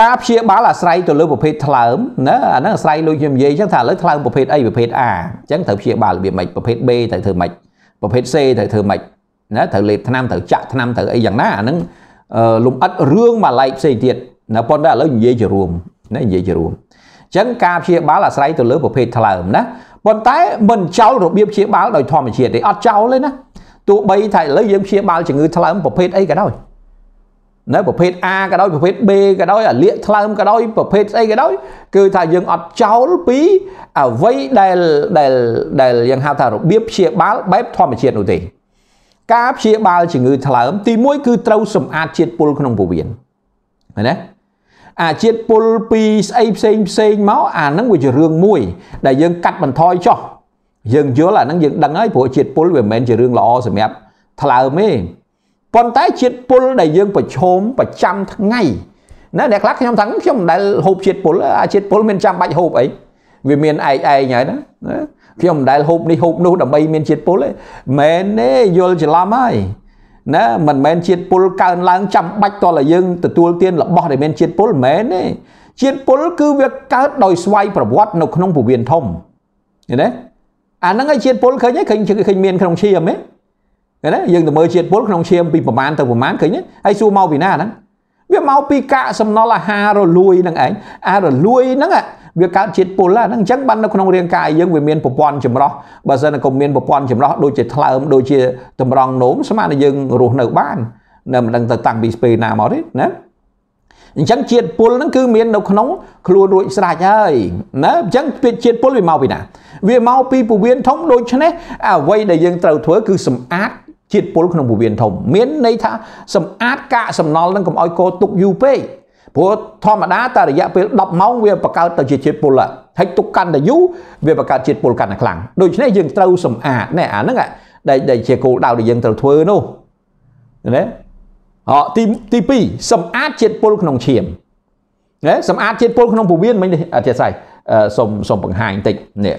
A: ការព្យាបាលអាស្រ័យទៅលើប្រភេទថ្លើមណាអាហ្នឹងអាស្រ័យដូចខ្ញុំនិយាយអញ្ចឹងថាឥឡូវថ្លើមប្រភេទអីប្រភេទ A អញ្ចឹងត្រូវព្យាបាលរបៀបម៉េចប្រភេទ B ត្រូវធ្វើម៉េចប្រភេទ C ត្រូវធ្វើម៉េចណាត្រូវលេបថ្នាំត្រូវចាក់ថ្នាំត្រូវអីយ៉ាងណាអាហ្នឹងលំអិតរឿងមួយឡែកផ្សេងទៀតណាប៉ុន្តែឥឡូវនិយាយជារួមណានិយាយជារួមអញ្ចឹងការព្យាបាលអាស្រ័យទៅលើប្រភេទថ្លើមណាប៉ុន្តែមិនចោលរបៀបព្យាបាលដោយធម្មជាតិទេអត់ចោលទេណាទោះបីថាឥឡូវយើងព្យាបាលជំងឺថ្លើមប្រភេទអីក៏ដោយនៅប្រភេទ A ក៏ដោយប្រភេទ B ក៏ដោយអាលៀកថ្លើមក៏ដោយប្រភេទស្អីក៏ដោយគឺថាយើងអត់ចោលពីអ្វីដែលដែលដែលយើងហៅថារបៀបព្យាបាល បែបធម្មជាតិនោះទេ ការព្យាបាលជំងឺ ថ្លើម ទី1គឺត្រូវសម្អាតជាតិពុលក្នុងពោះវៀនឃើញទេអាជាតិពុលពីស្អីផ្សេងផ្សេងមកអាហ្នឹងវាជារឿងមួយ ដែលយើង កាត់បន្ថយចោះយើងយល់អាហ្នឹងយើងដឹងហើយព្រោះជាតិពុលវាមិនមែនជារឿងល្អសម្រាប់ថ្លើមទេប៉ុន្តែជាតិពុលដែលយើងប្រឈមប្រចាំថ្ងៃណាអ្នកខ្លះខ្ញុំថាខ្ញុំមិនដែលហូបជាតិពុលអាជាតិពុលមានចាំបាច់ហូបអីវាមានឯកឯងហើយណាខ្ញុំមិនដែលហូបនេះហូបនោះដើម្បីមានជាតិពុលទេមែនទេយល់ច្រឡំហើយណាមិនមែនជាតិពុលកើនឡើងចាំបាច់តលយើងទទួលទានរបស់ដែលមានជាតិពុលមែនទេជាតិពុលគឺវាកើតដោយស្វ័យប្រវត្តិនៅក្នុងពវៀនធំឃើញទេអាហ្នឹងឯងជាតិពុលឃើញឯងឃើញឃើញមានក្នុងឈាមឯងឃើញទេយើងទៅមើលជាតិពុលក្នុងឈាមពីប្រមាណទៅប្រមាណឃើញទេហើយសួរមកពីណាហ្នឹងវាមកពីកាកសំណល់អាហាររលួយហ្នឹងឯងអារលួយហ្នឹងវាកើតជាតិពុលហ្នឹងអញ្ចឹងបាននៅក្នុងរាងកាយយើងវាមានប្រព័ន្ធចម្រោះបើសិនក៏មានប្រព័ន្ធចម្រោះដូចជាថ្លើមដូចជាតម្រង់នោមស្មានតែយើងរស់នៅបាន នៅមិនដឹងទៅតាំងពីស្ពេលណាមកទេណាអញ្ចឹងជាតិពុលហ្នឹង គឺមាននៅក្នុងខ្លួនរួចស្រេចហើយណាអញ្ចឹងជាតិពុលវាមកពីណាវាមកពីពវៀនធំដូច្នេះអ្វីដែលយើងត្រូវធ្វើគឺសម្អាតជាតិពុលក្នុងពោះវៀនធំមានន័យថាសម្អាតកាកសំណល់នឹងកុំឲ្យកោទុកយូរពេកព្រោះធម្មតាតែរយៈពេល10ម៉ោងវាបង្កើតទៅជាជាតិពុលហើយទុកកាន់តែយូរវាបង្កើតជាតិពុលកាន់តែខ្លាំងដូច្នេះយើងត្រូវសម្អាតណែអាហ្នឹងដែលដែលជាគោលដៅដែលយើងត្រូវធ្វើនោះណាអទីទី2សម្អាតជាតិពុលក្នុងឈាមណាសម្អាតជាតិពុលក្នុងពោះវៀនមិញនេះអធិស្ឋានសូមសូមបង្ហាញបន្តិចនេះ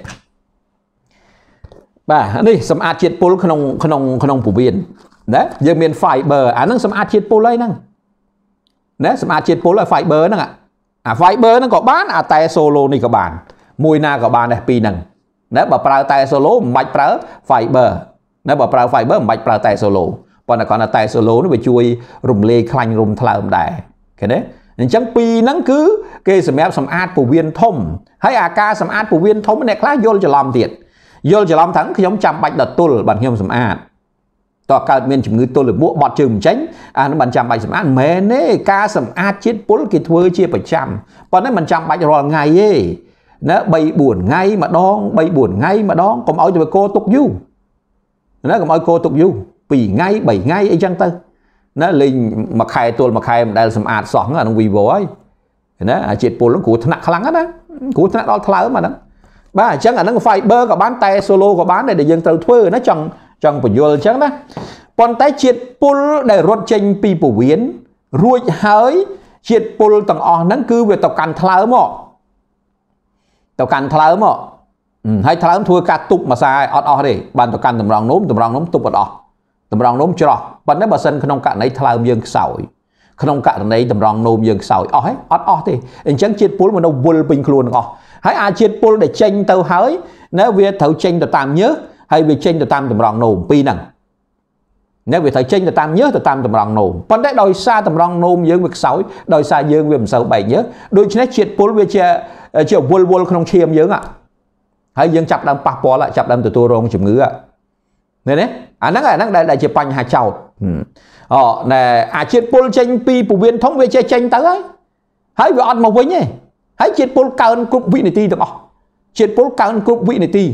A: បាទនេះសម្អាតជាតិពុលក្នុងក្នុងក្នុងពោះវៀនណាយើងមាន fiber អាហ្នឹងសម្អាតជាតិពុលហើយហ្នឹងណាសម្អាតជាតិពុលហើយ fiber ហ្នឹងអា fiber ហ្នឹងក៏បាន អាតែ solo នេះក៏បានមួយណាក៏បាន ដែរពីរហ្នឹងណាបើប្រើតែ solo មិនបាច់ប្រើ fiber ណាបើប្រើ fiber មិនបាច់ប្រើតែ solo ប៉ុន្តែគាត់តែ solo នេះវាជួយ រំលាយខ្លាញ់រំថ្លើមដែរឃើញទេអញ្ចឹងពីរហ្នឹងគឺ គេសម្រាប់សម្អាតពោះវៀនធំ ហើយអាការសម្អាតពោះវៀនធំអ្នកខ្លះយល់ច្រឡំទៀតយល់ច្រឡំថាខ្ញុំចាំបាច់ដល់ទល់បានខ្ញុំសម្អាតតើកើតមានជំងឺទល់លាមកបាត់ជើងមិនចេញអានោះបានចាំបាច់សម្អាតមែនទេការសម្អាតជាតិពុលគេធ្វើជាប្រចាំប៉ុន្តែមិនចាំបាច់រាល់ថ្ងៃទេណា3 4ថ្ងៃម្ដង3 4ថ្ងៃម្ដងកុំឲ្យទៅកោទុកយូរណាកុំឲ្យកោទុកយូរ2ថ្ងៃ3ថ្ងៃអីចឹងទៅណាលេងមួយខែទល់មួយខែមិនដែលសម្អាតសោះហ្នឹងអានឹង vivo ហើយណាអាជាតិពុលហ្នឹងគ្រោះថ្នាក់ខ្លាំងណាគ្រោះថ្នាក់ដល់ថ្លើមអាហ្នឹងបាទអញ្ចឹងអាហ្នឹង fiber ក៏បានតែ solo ក៏បានដែលយើងត្រូវធ្វើណាចង់ចង់បញ្យល់អញ្ចឹងណាប៉ុន្តែជាតិពុលដែលរត់ចេញពីពវៀនរួចហើយជាតិពុលទាំងអស់ហ្នឹងគឺវាទៅកាន់ថ្លើមមកទៅកាន់ថ្លើមមកហើយថ្លើមធ្វើការទប់មួយសាឲ្យអត់អស់ទេបានទៅកាន់តម្រងនោមតម្រងនោមទប់អត់អស់តម្រងនោមច្រោះប៉ុន្តែបើសិនក្នុងករណីថ្លើមយើងខ្សោយក្នុងករណីតម្រងនោមយើងខ្សោយអស់ហើយអត់អស់ទេអញ្ចឹងជាតិពុលមកនៅវល់ពេញខ្លួនទាំងអស់ហើយអាជាតិពុលដែលចេញទៅហើយណាវាត្រូវចេញទៅតាមញើសហើយវាចេញទៅតាមតម្រងនោមពីរហ្នឹងណាវាត្រូវចេញទៅតាមញើសទៅតាមតម្រងនោមប៉ុន្តែដោយសារតម្រងនោមយើងវាខ្សោយដោយសារយើងវាមិនសូវបែកញើសដូច្នេះជាតិពុលវាជាជាវល់វល់ក្នុងឈាមយើងហើយយើងចាប់ដើមប៉ះពាល់ចាប់ដើមទទួលរងជំងឺនេះនេះអាហ្នឹងអាហ្នឹងដែលជាបញ្ហាចោតអូណែអាជាតិពុលចេញពីពវៀនធំវាចេះចេញទៅហើយហើយវាអត់មកវិញទេហើយជាតិពុលកើនគ្រប់វិនាទីទាំងអស់ជាតិពុលកើនគ្រប់វិនាទី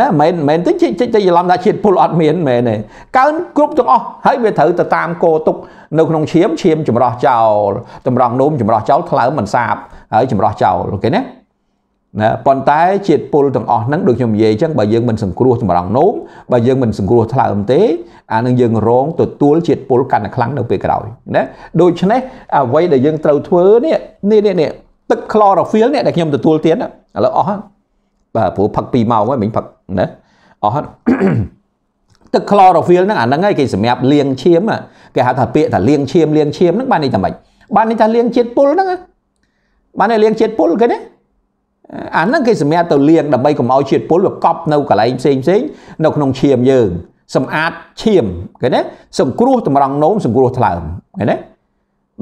A: ណាមិនមិនទៅជាតិចិត្តច្រឡំថាជាតិពុលអត់មានមែនទេកើនគ្រប់ទាំងអស់ហើយវាត្រូវទៅតាមកោទុក នៅក្នុងឈាមឈាមចម្រោះចោលតម្រង់នោមចម្រោះចោលថ្លើមមិនសាបហើយចម្រោះចោលអូខេណាណាប៉ុន្តែជាតិពុលទាំងអស់ហ្នឹងដូចខ្ញុំនិយាយអញ្ចឹងបើយើងមិនសង្គ្រោះចម្រងនោមបើយើងមិនសង្គ្រោះថ្លើមទេអានឹងយើងរងទទួលជាតិពុលកាន់តែខ្លាំងនៅពេលក្រោយណាដូច្នេះអ្វីដែលយើងត្រូវធ្វើនេះនេះនេះទឹក chlorophyll នេះដែលខ្ញុំទទួលទានឥឡូវអស់បាទព្រោះផឹក2ម៉ោងហើយមិញផឹកណាអស់ហើយទឹក chlorophyll ហ្នឹងអាហ្នឹងឯងគេសម្រាប់លាងឈាមគេហៅថាពាក្យថាលាងឈាមលាងឈាមហ្នឹងបានន័យថាម៉េចបានន័យថាលាងជាតិពុលហ្នឹងបានន័យលាងជាតិពុលគេណាអាហ្នឹងគេសម្រាប់ទៅលាងដើម្បីកុំឲ្យជាតិពុលវាកប់នៅកន្លែងផ្សេងផ្សេងនៅក្នុងឈាមយើងសម្អាតឈាមគេណាសង្គ្រោះតម្រង់នោមសង្គ្រោះថ្លើមឃើញទេ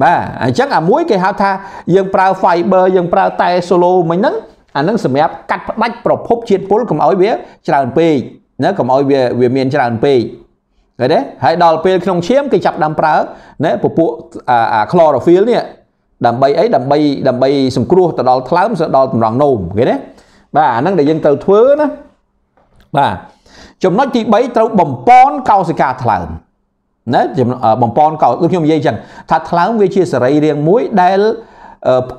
A: បាទអញ្ចឹងអាមួយគេហៅថាយើងប្រើ fiber យើងប្រើតែ solo មិញហ្នឹងអានឹងសម្រាប់កាត់ផ្ដាច់ប្រភពជាតិពុលកុំឲ្យវា ច្រើនពេកណាកុំឲ្យវាវាមានច្រើនពេកឃើញទេហើយដល់ពេលក្នុងឈាមគេចាប់ដើមប្រើណាពពួកអា chlorophyll នេះដើម្បីអីដើម្បីដើម្បីសង្គ្រោះទៅដល់ថ្លើមទៅដល់តម្រងនោមឃើញទេបាទអានឹងដែលយើងត្រូវធ្វើណាបាទចំណុចទី3ត្រូវបំពន់កោសិកាថ្លើមណាបំពន់កោដូចខ្ញុំនិយាយអញ្ចឹងថាថ្លើមវាជាសរីរាង្គមួយដែល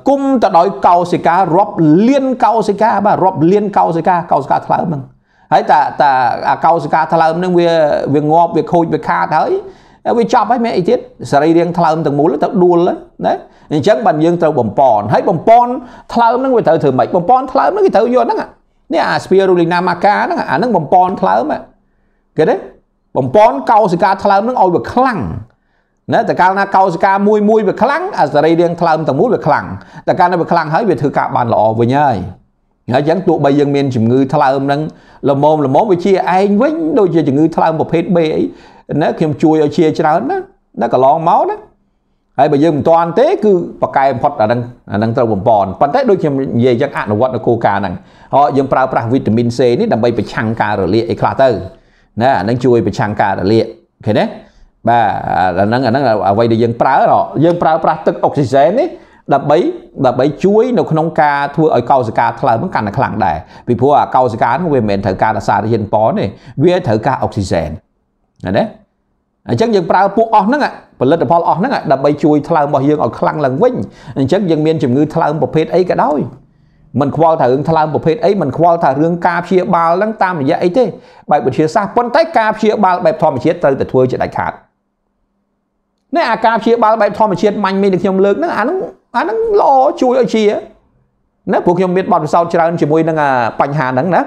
A: គុំទៅដោយកោសិការាប់លានកោសិកាបាទរាប់លានកោសិកាកោសិកាថ្លើមហ្នឹងហើយតាតាអាកោសិកាថ្លើមហ្នឹងវាវាងាប់វាខូចវាខាតហើយវាចប់ហើយមែនអីទៀតសរីរាង្គថ្លើមទាំងមូលទៅដួលហើយណាអញ្ចឹងបានយើងត្រូវបំពន់ហើយបំពន់ថ្លើមហ្នឹងវាត្រូវធ្វើម៉េចបំពន់ថ្លើមហ្នឹងគេត្រូវយកហ្នឹងនេះអា spirulina maca ហ្នឹងអាហ្នឹងបំពន់ថ្លើមគេទេបំពន់កោសិកាថ្លើមនឹងឲ្យវាខ្លាំងណាតែកាលណាកោសិកាមួយមួយវាខ្លាំងអសរីរាង្គថ្លើមទាំងមូលវាខ្លាំងតែកាលណាវាខ្លាំងហើយវាធ្វើការបានល្អវិញហើយហើយចឹងទោះបីយើងមានជំងឺថ្លើមនឹងល្មមល្មមវាជាឯងវិញដូចជាជំងឺថ្លើមប្រភេទ B អីណាខ្ញុំជួយឲ្យជាច្រើនណាណាកន្លងមកណាហើយបើយើងមិនទាន់ទេគឺប្រកែបំផុតអានឹងអានឹងត្រូវបំពន់ប៉ុន្តែដូចខ្ញុំនិយាយចឹងអនុវត្តនៅគោលការណ៍ហ្នឹងហើយយើងប្រើប្រាស់វីតាមីន C នេះដើម្បីប្រឆាំងការរលាកអីខ្លះទៅណាអានឹងជួយប្រឆាំងការរលាកអូខេណាបាទអាហ្នឹងអាហ្នឹងអ្វីដែលយើងប្រើយើងប្រើប្រាស់ទឹកអុកស៊ីសែននេះដើម្បីដើម្បីជួយនៅក្នុងការធ្វើឲ្យកោសិកាថ្លើមកាន់តែខ្លាំងដែរពីព្រោះអាកោសិកានោះវាមិនមែនត្រូវការតែសារធាតុប៉ទេវាត្រូវការអុកស៊ីសែនណាអញ្ចឹងយើងប្រើពួកអស់ហ្នឹងផលិតផលអស់ហ្នឹងដើម្បីជួយថ្លើមរបស់យើងឲ្យខ្លាំងឡើងវិញអញ្ចឹងយើងមានជំងឺថ្លើមប្រភេទអីក៏ដោយមិនខ្វល់ថារឿងថ្លើមប្រភេទអីមិនខ្វល់ថារឿងការព្យាបាលហ្នឹងតាមរយៈអីទេបែបវិទ្យាសាស្ត្រប៉ុន្តែការព្យាបាលបែបធម្មជាតិត្រូវតែធ្វើជាដាច់ខាតនេះអាការព្យាបាលបែបធម្មជាតិមាញ់មីដែលខ្ញុំលើកហ្នឹងអាហ្នឹងអាហ្នឹងល្អជួយឲ្យជាណាព្រោះខ្ញុំមានបទពិសោធន៍ច្រើនជាមួយនឹងបញ្ហាហ្នឹងណា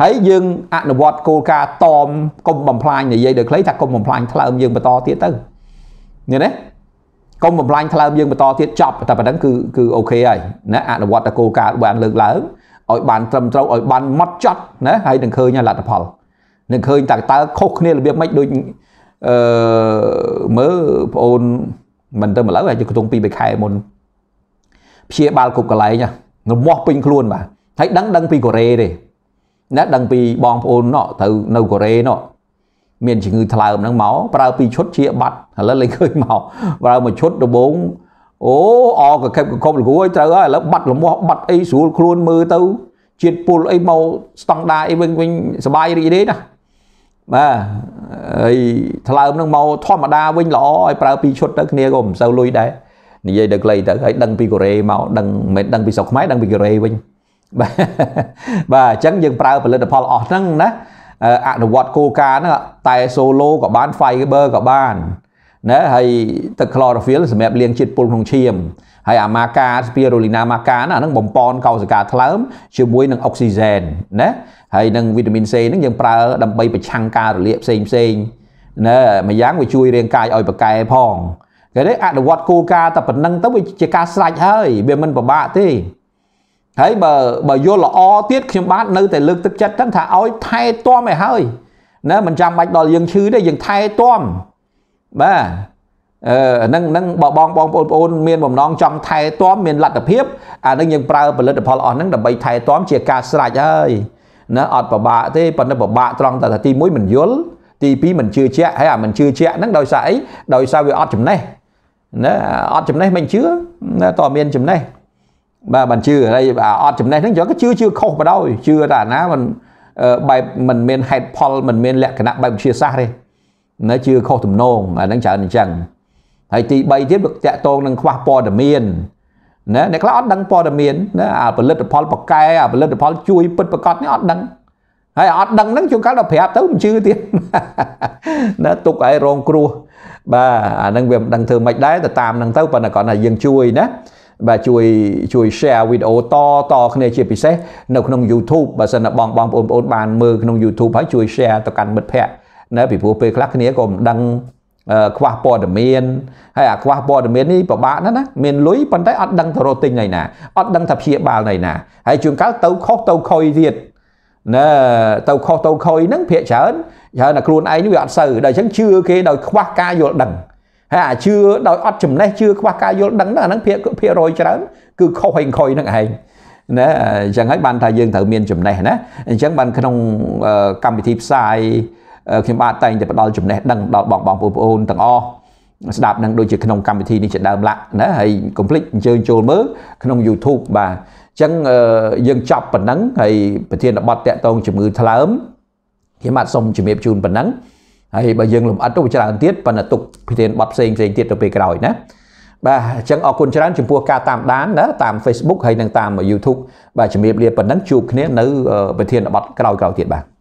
A: ហើយយើងអនុវត្តគោលការណ៍តមកុំបំផ្លាញនិយាយដោយខ្លីថាកុំបំផ្លាញថ្លើមយើងបន្តទៀតទៅនេះណាកុំបំផ្លាញថ្លើមយើងបន្តទៀតចប់តែប៉ុណ្្នឹងគឺគឺអូខេហើយណាអនុវត្តតែគោលការណ៍បានលើកឡើងឲ្យបានត្រឹមត្រូវឲ្យបានម៉ត់ចត់ណាហើយនឹងឃើញលទ្ធផលនឹងឃើញតើតើខុសគ្នារបៀបម៉េចដូចអឺមើលបងអូនមិនទៅមកលើហើយក្នុង2 3ខែមុនព្យាបាលគ្រប់កន្លែងរមាស់ពេញខ្លួនបាទហើយដឹងដឹងពីកូរ៉េទេណាដឹងពីបងប្អូនណោះទៅនៅកូរ៉េណោះមានជំងឺថ្លើមហ្នឹងមកប្រើពីរឈុតជាបាត់ឥឡូវលេងឃើញមកប្រើមួយឈុតដបងអូអកកេបកកប់លគួយត្រូវហើយឥឡូវបាត់លមាស់បាត់អីស្រួលខ្លួនមើលទៅជាតិពុលអីមកស្តង់ដារអីវិញវិញសបាយរីករាយណាបាទហើយថ្លើមនឹងមកធម្មតាវិញល្អឲ្យប្រើពីរឈុតទៅគ្នាក៏មិនសូវលុយដែរនិយាយដល់ក្លែងទៅហើយដឹងពីកូរ៉េមកដឹងមិនដឹងពីស្រុកខ្មែរដឹងពីកូរ៉េវិញបាទបាទអញ្ចឹងយើងប្រើផលិតផលអស់ហ្នឹងណាអនុវត្តគោលការណ៍ហ្នឹងតែ solo ក៏បាន fiber ក៏បានណាហើយទឹក chlorophyll សម្រាប់លាងជាតិពុលក្នុងឈាមហើយអាម៉ាកា spirulina ម៉ាកាណាហ្នឹងបំប៉នកោសិកាថ្លើម ជាមួយនឹងអុកស៊ីហ្សែនណាហើយនឹងវីតាមីន C ហ្នឹងយើងប្រើដើម្បីប្រឆាំងការរលាកផ្សេងផ្សេងណាម្យ៉ាងវាជួយរាងកាយឲ្យប្រកែផងគេនេះអនុវត្តគោលការណ៍តែប៉ុណ្្នឹងទៅវាជាការស្រេចហើយវាមិនពិបាកទេហើយបើបើយល់ល្អទៀតខ្ញុំបាទនៅតែលើកទឹកចិត្តទាំងថាឲ្យថែទាំឲ្យហើយណាមិនចាំបាច់ដល់យើងឈឺទេយើងថែទាំបាទអឺនឹងនឹងបងបងបងប្អូនមានបំណងចង់ថែទាំមានលទ្ធភាពអានឹងយើងប្រើផលិតផលអស់ហ្នឹងដើម្បីថែទាំជាការស្រេចហើយណាអត់ពិបាកទេប៉ុន្តែពិបាកត្រង់តែទី1មិនយល់ទី2មិនជឿជាក់ហើយអាមិនជឿជាក់ហ្នឹងដោយសារអីដោយសារវាអត់ចំណេះណាអត់ចំណេះមិនជឿតើមានចំណេះបាទបានជឿហើយអត់ចំណេះហ្នឹងយកក៏ជឿជឿខុសបដ ாய் ជឿតែអាណាមិនបែបមិនមានហេតុផលមិនមានលក្ខណៈបែបវិទ្យាសាស្ត្រទេនៅជឿខុសទំនងអាហ្នឹងច្រើនអញ្ចឹងហើយទី3ទៀតវាតាក់ទងនឹងខ្វះព័ត៌មានណាអ្នកខ្លះអត់ដឹងព័ត៌មានណាអាផលិតផលប៉កែអាផលិតផលជួយពិតប្រកបនេះអត់ដឹងហើយអត់ដឹងហ្នឹងជួនកាលដល់ប្រាប់ទៅមិនជឿទៀតណាទុកឲ្យរងគ្រោះបាទអាហ្នឹងវាមិនដឹងធ្វើម៉េចដែរតែតាមហ្នឹងទៅប៉ុន្តែគ្រាន់តែយើងជួយណាបាទជួយជួយ share វីដេអូតតគ្នាជាពិសេស នៅក្នុង YouTube បើសិនបងបងប្អូនបានមើលក្នុង YouTube ហើយជួយ share ទៅកាន់មិត្តភ័ក្តិណាពីព្រោះពេលខ្លះគ្នាក៏មិនដឹងខ្វះព័ត៌មានហើយអាខ្វះព័ត៌មាននេះពិបាកណាស់ណាមានលុយប៉ុន្តែអត់ដឹងទៅរកទិញណៃណាអត់ដឹងថាព្យាបាលណៃណាហើយជួនកាលទៅខុសទៅខុយទៀតណាទៅខុសទៅខុយហ្នឹងភាកច្រើនច្រើនតែខ្លួនឯងវាអត់សូវដល់អញ្ចឹងជឿគេដោយខ្វះការយល់ដឹងហើយអាជឿដោយអត់ចំណេះជឿខ្វះការយល់ដឹងហ្នឹងអាហ្នឹងភាគភាគរយច្រើនគឺខុសហើយខុយហ្នឹងឯងណាអញ្ចឹងហើយបានថាយើងត្រូវមានចំណេះណាអញ្ចឹងបានក្នុងកម្មវិធីផ្សាយខ្ញុំបាទតែងតែផ្ដល់ចំណេះដឹងដល់បងបងប្អូនទាំងអស់ស្ដាប់នឹងដូចជាក្នុងកម្មវិធីនេះជាដើមឡាក់ណាហើយកុំភ្លេចអញ្ជើញចូលមើលក្នុង YouTube បាទអញ្ចឹងយើងចប់ប៉ុណ្ណឹងហើយប្រធានបទតកតងជំងឺថ្លើមខ្ញុំបាទសូមជម្រាបជូនប៉ុណ្ណឹងហើយបើយើងលំអិតទៅច្រើនទៀតប៉ុន្តែទុកប្រធានបတ်ផ្សេងផ្សេងទៀតទៅពេលក្រោយណាបាទអញ្ចឹងអរគុណច្រើនចំពោះការតាមដានណាតាម Facebook ហើយនិងតាម YouTube បាទជំរាបលាប៉ុណ្ណឹងជួបគ្នានៅប្រធានបတ်ក្រោយៗទៀតបាទ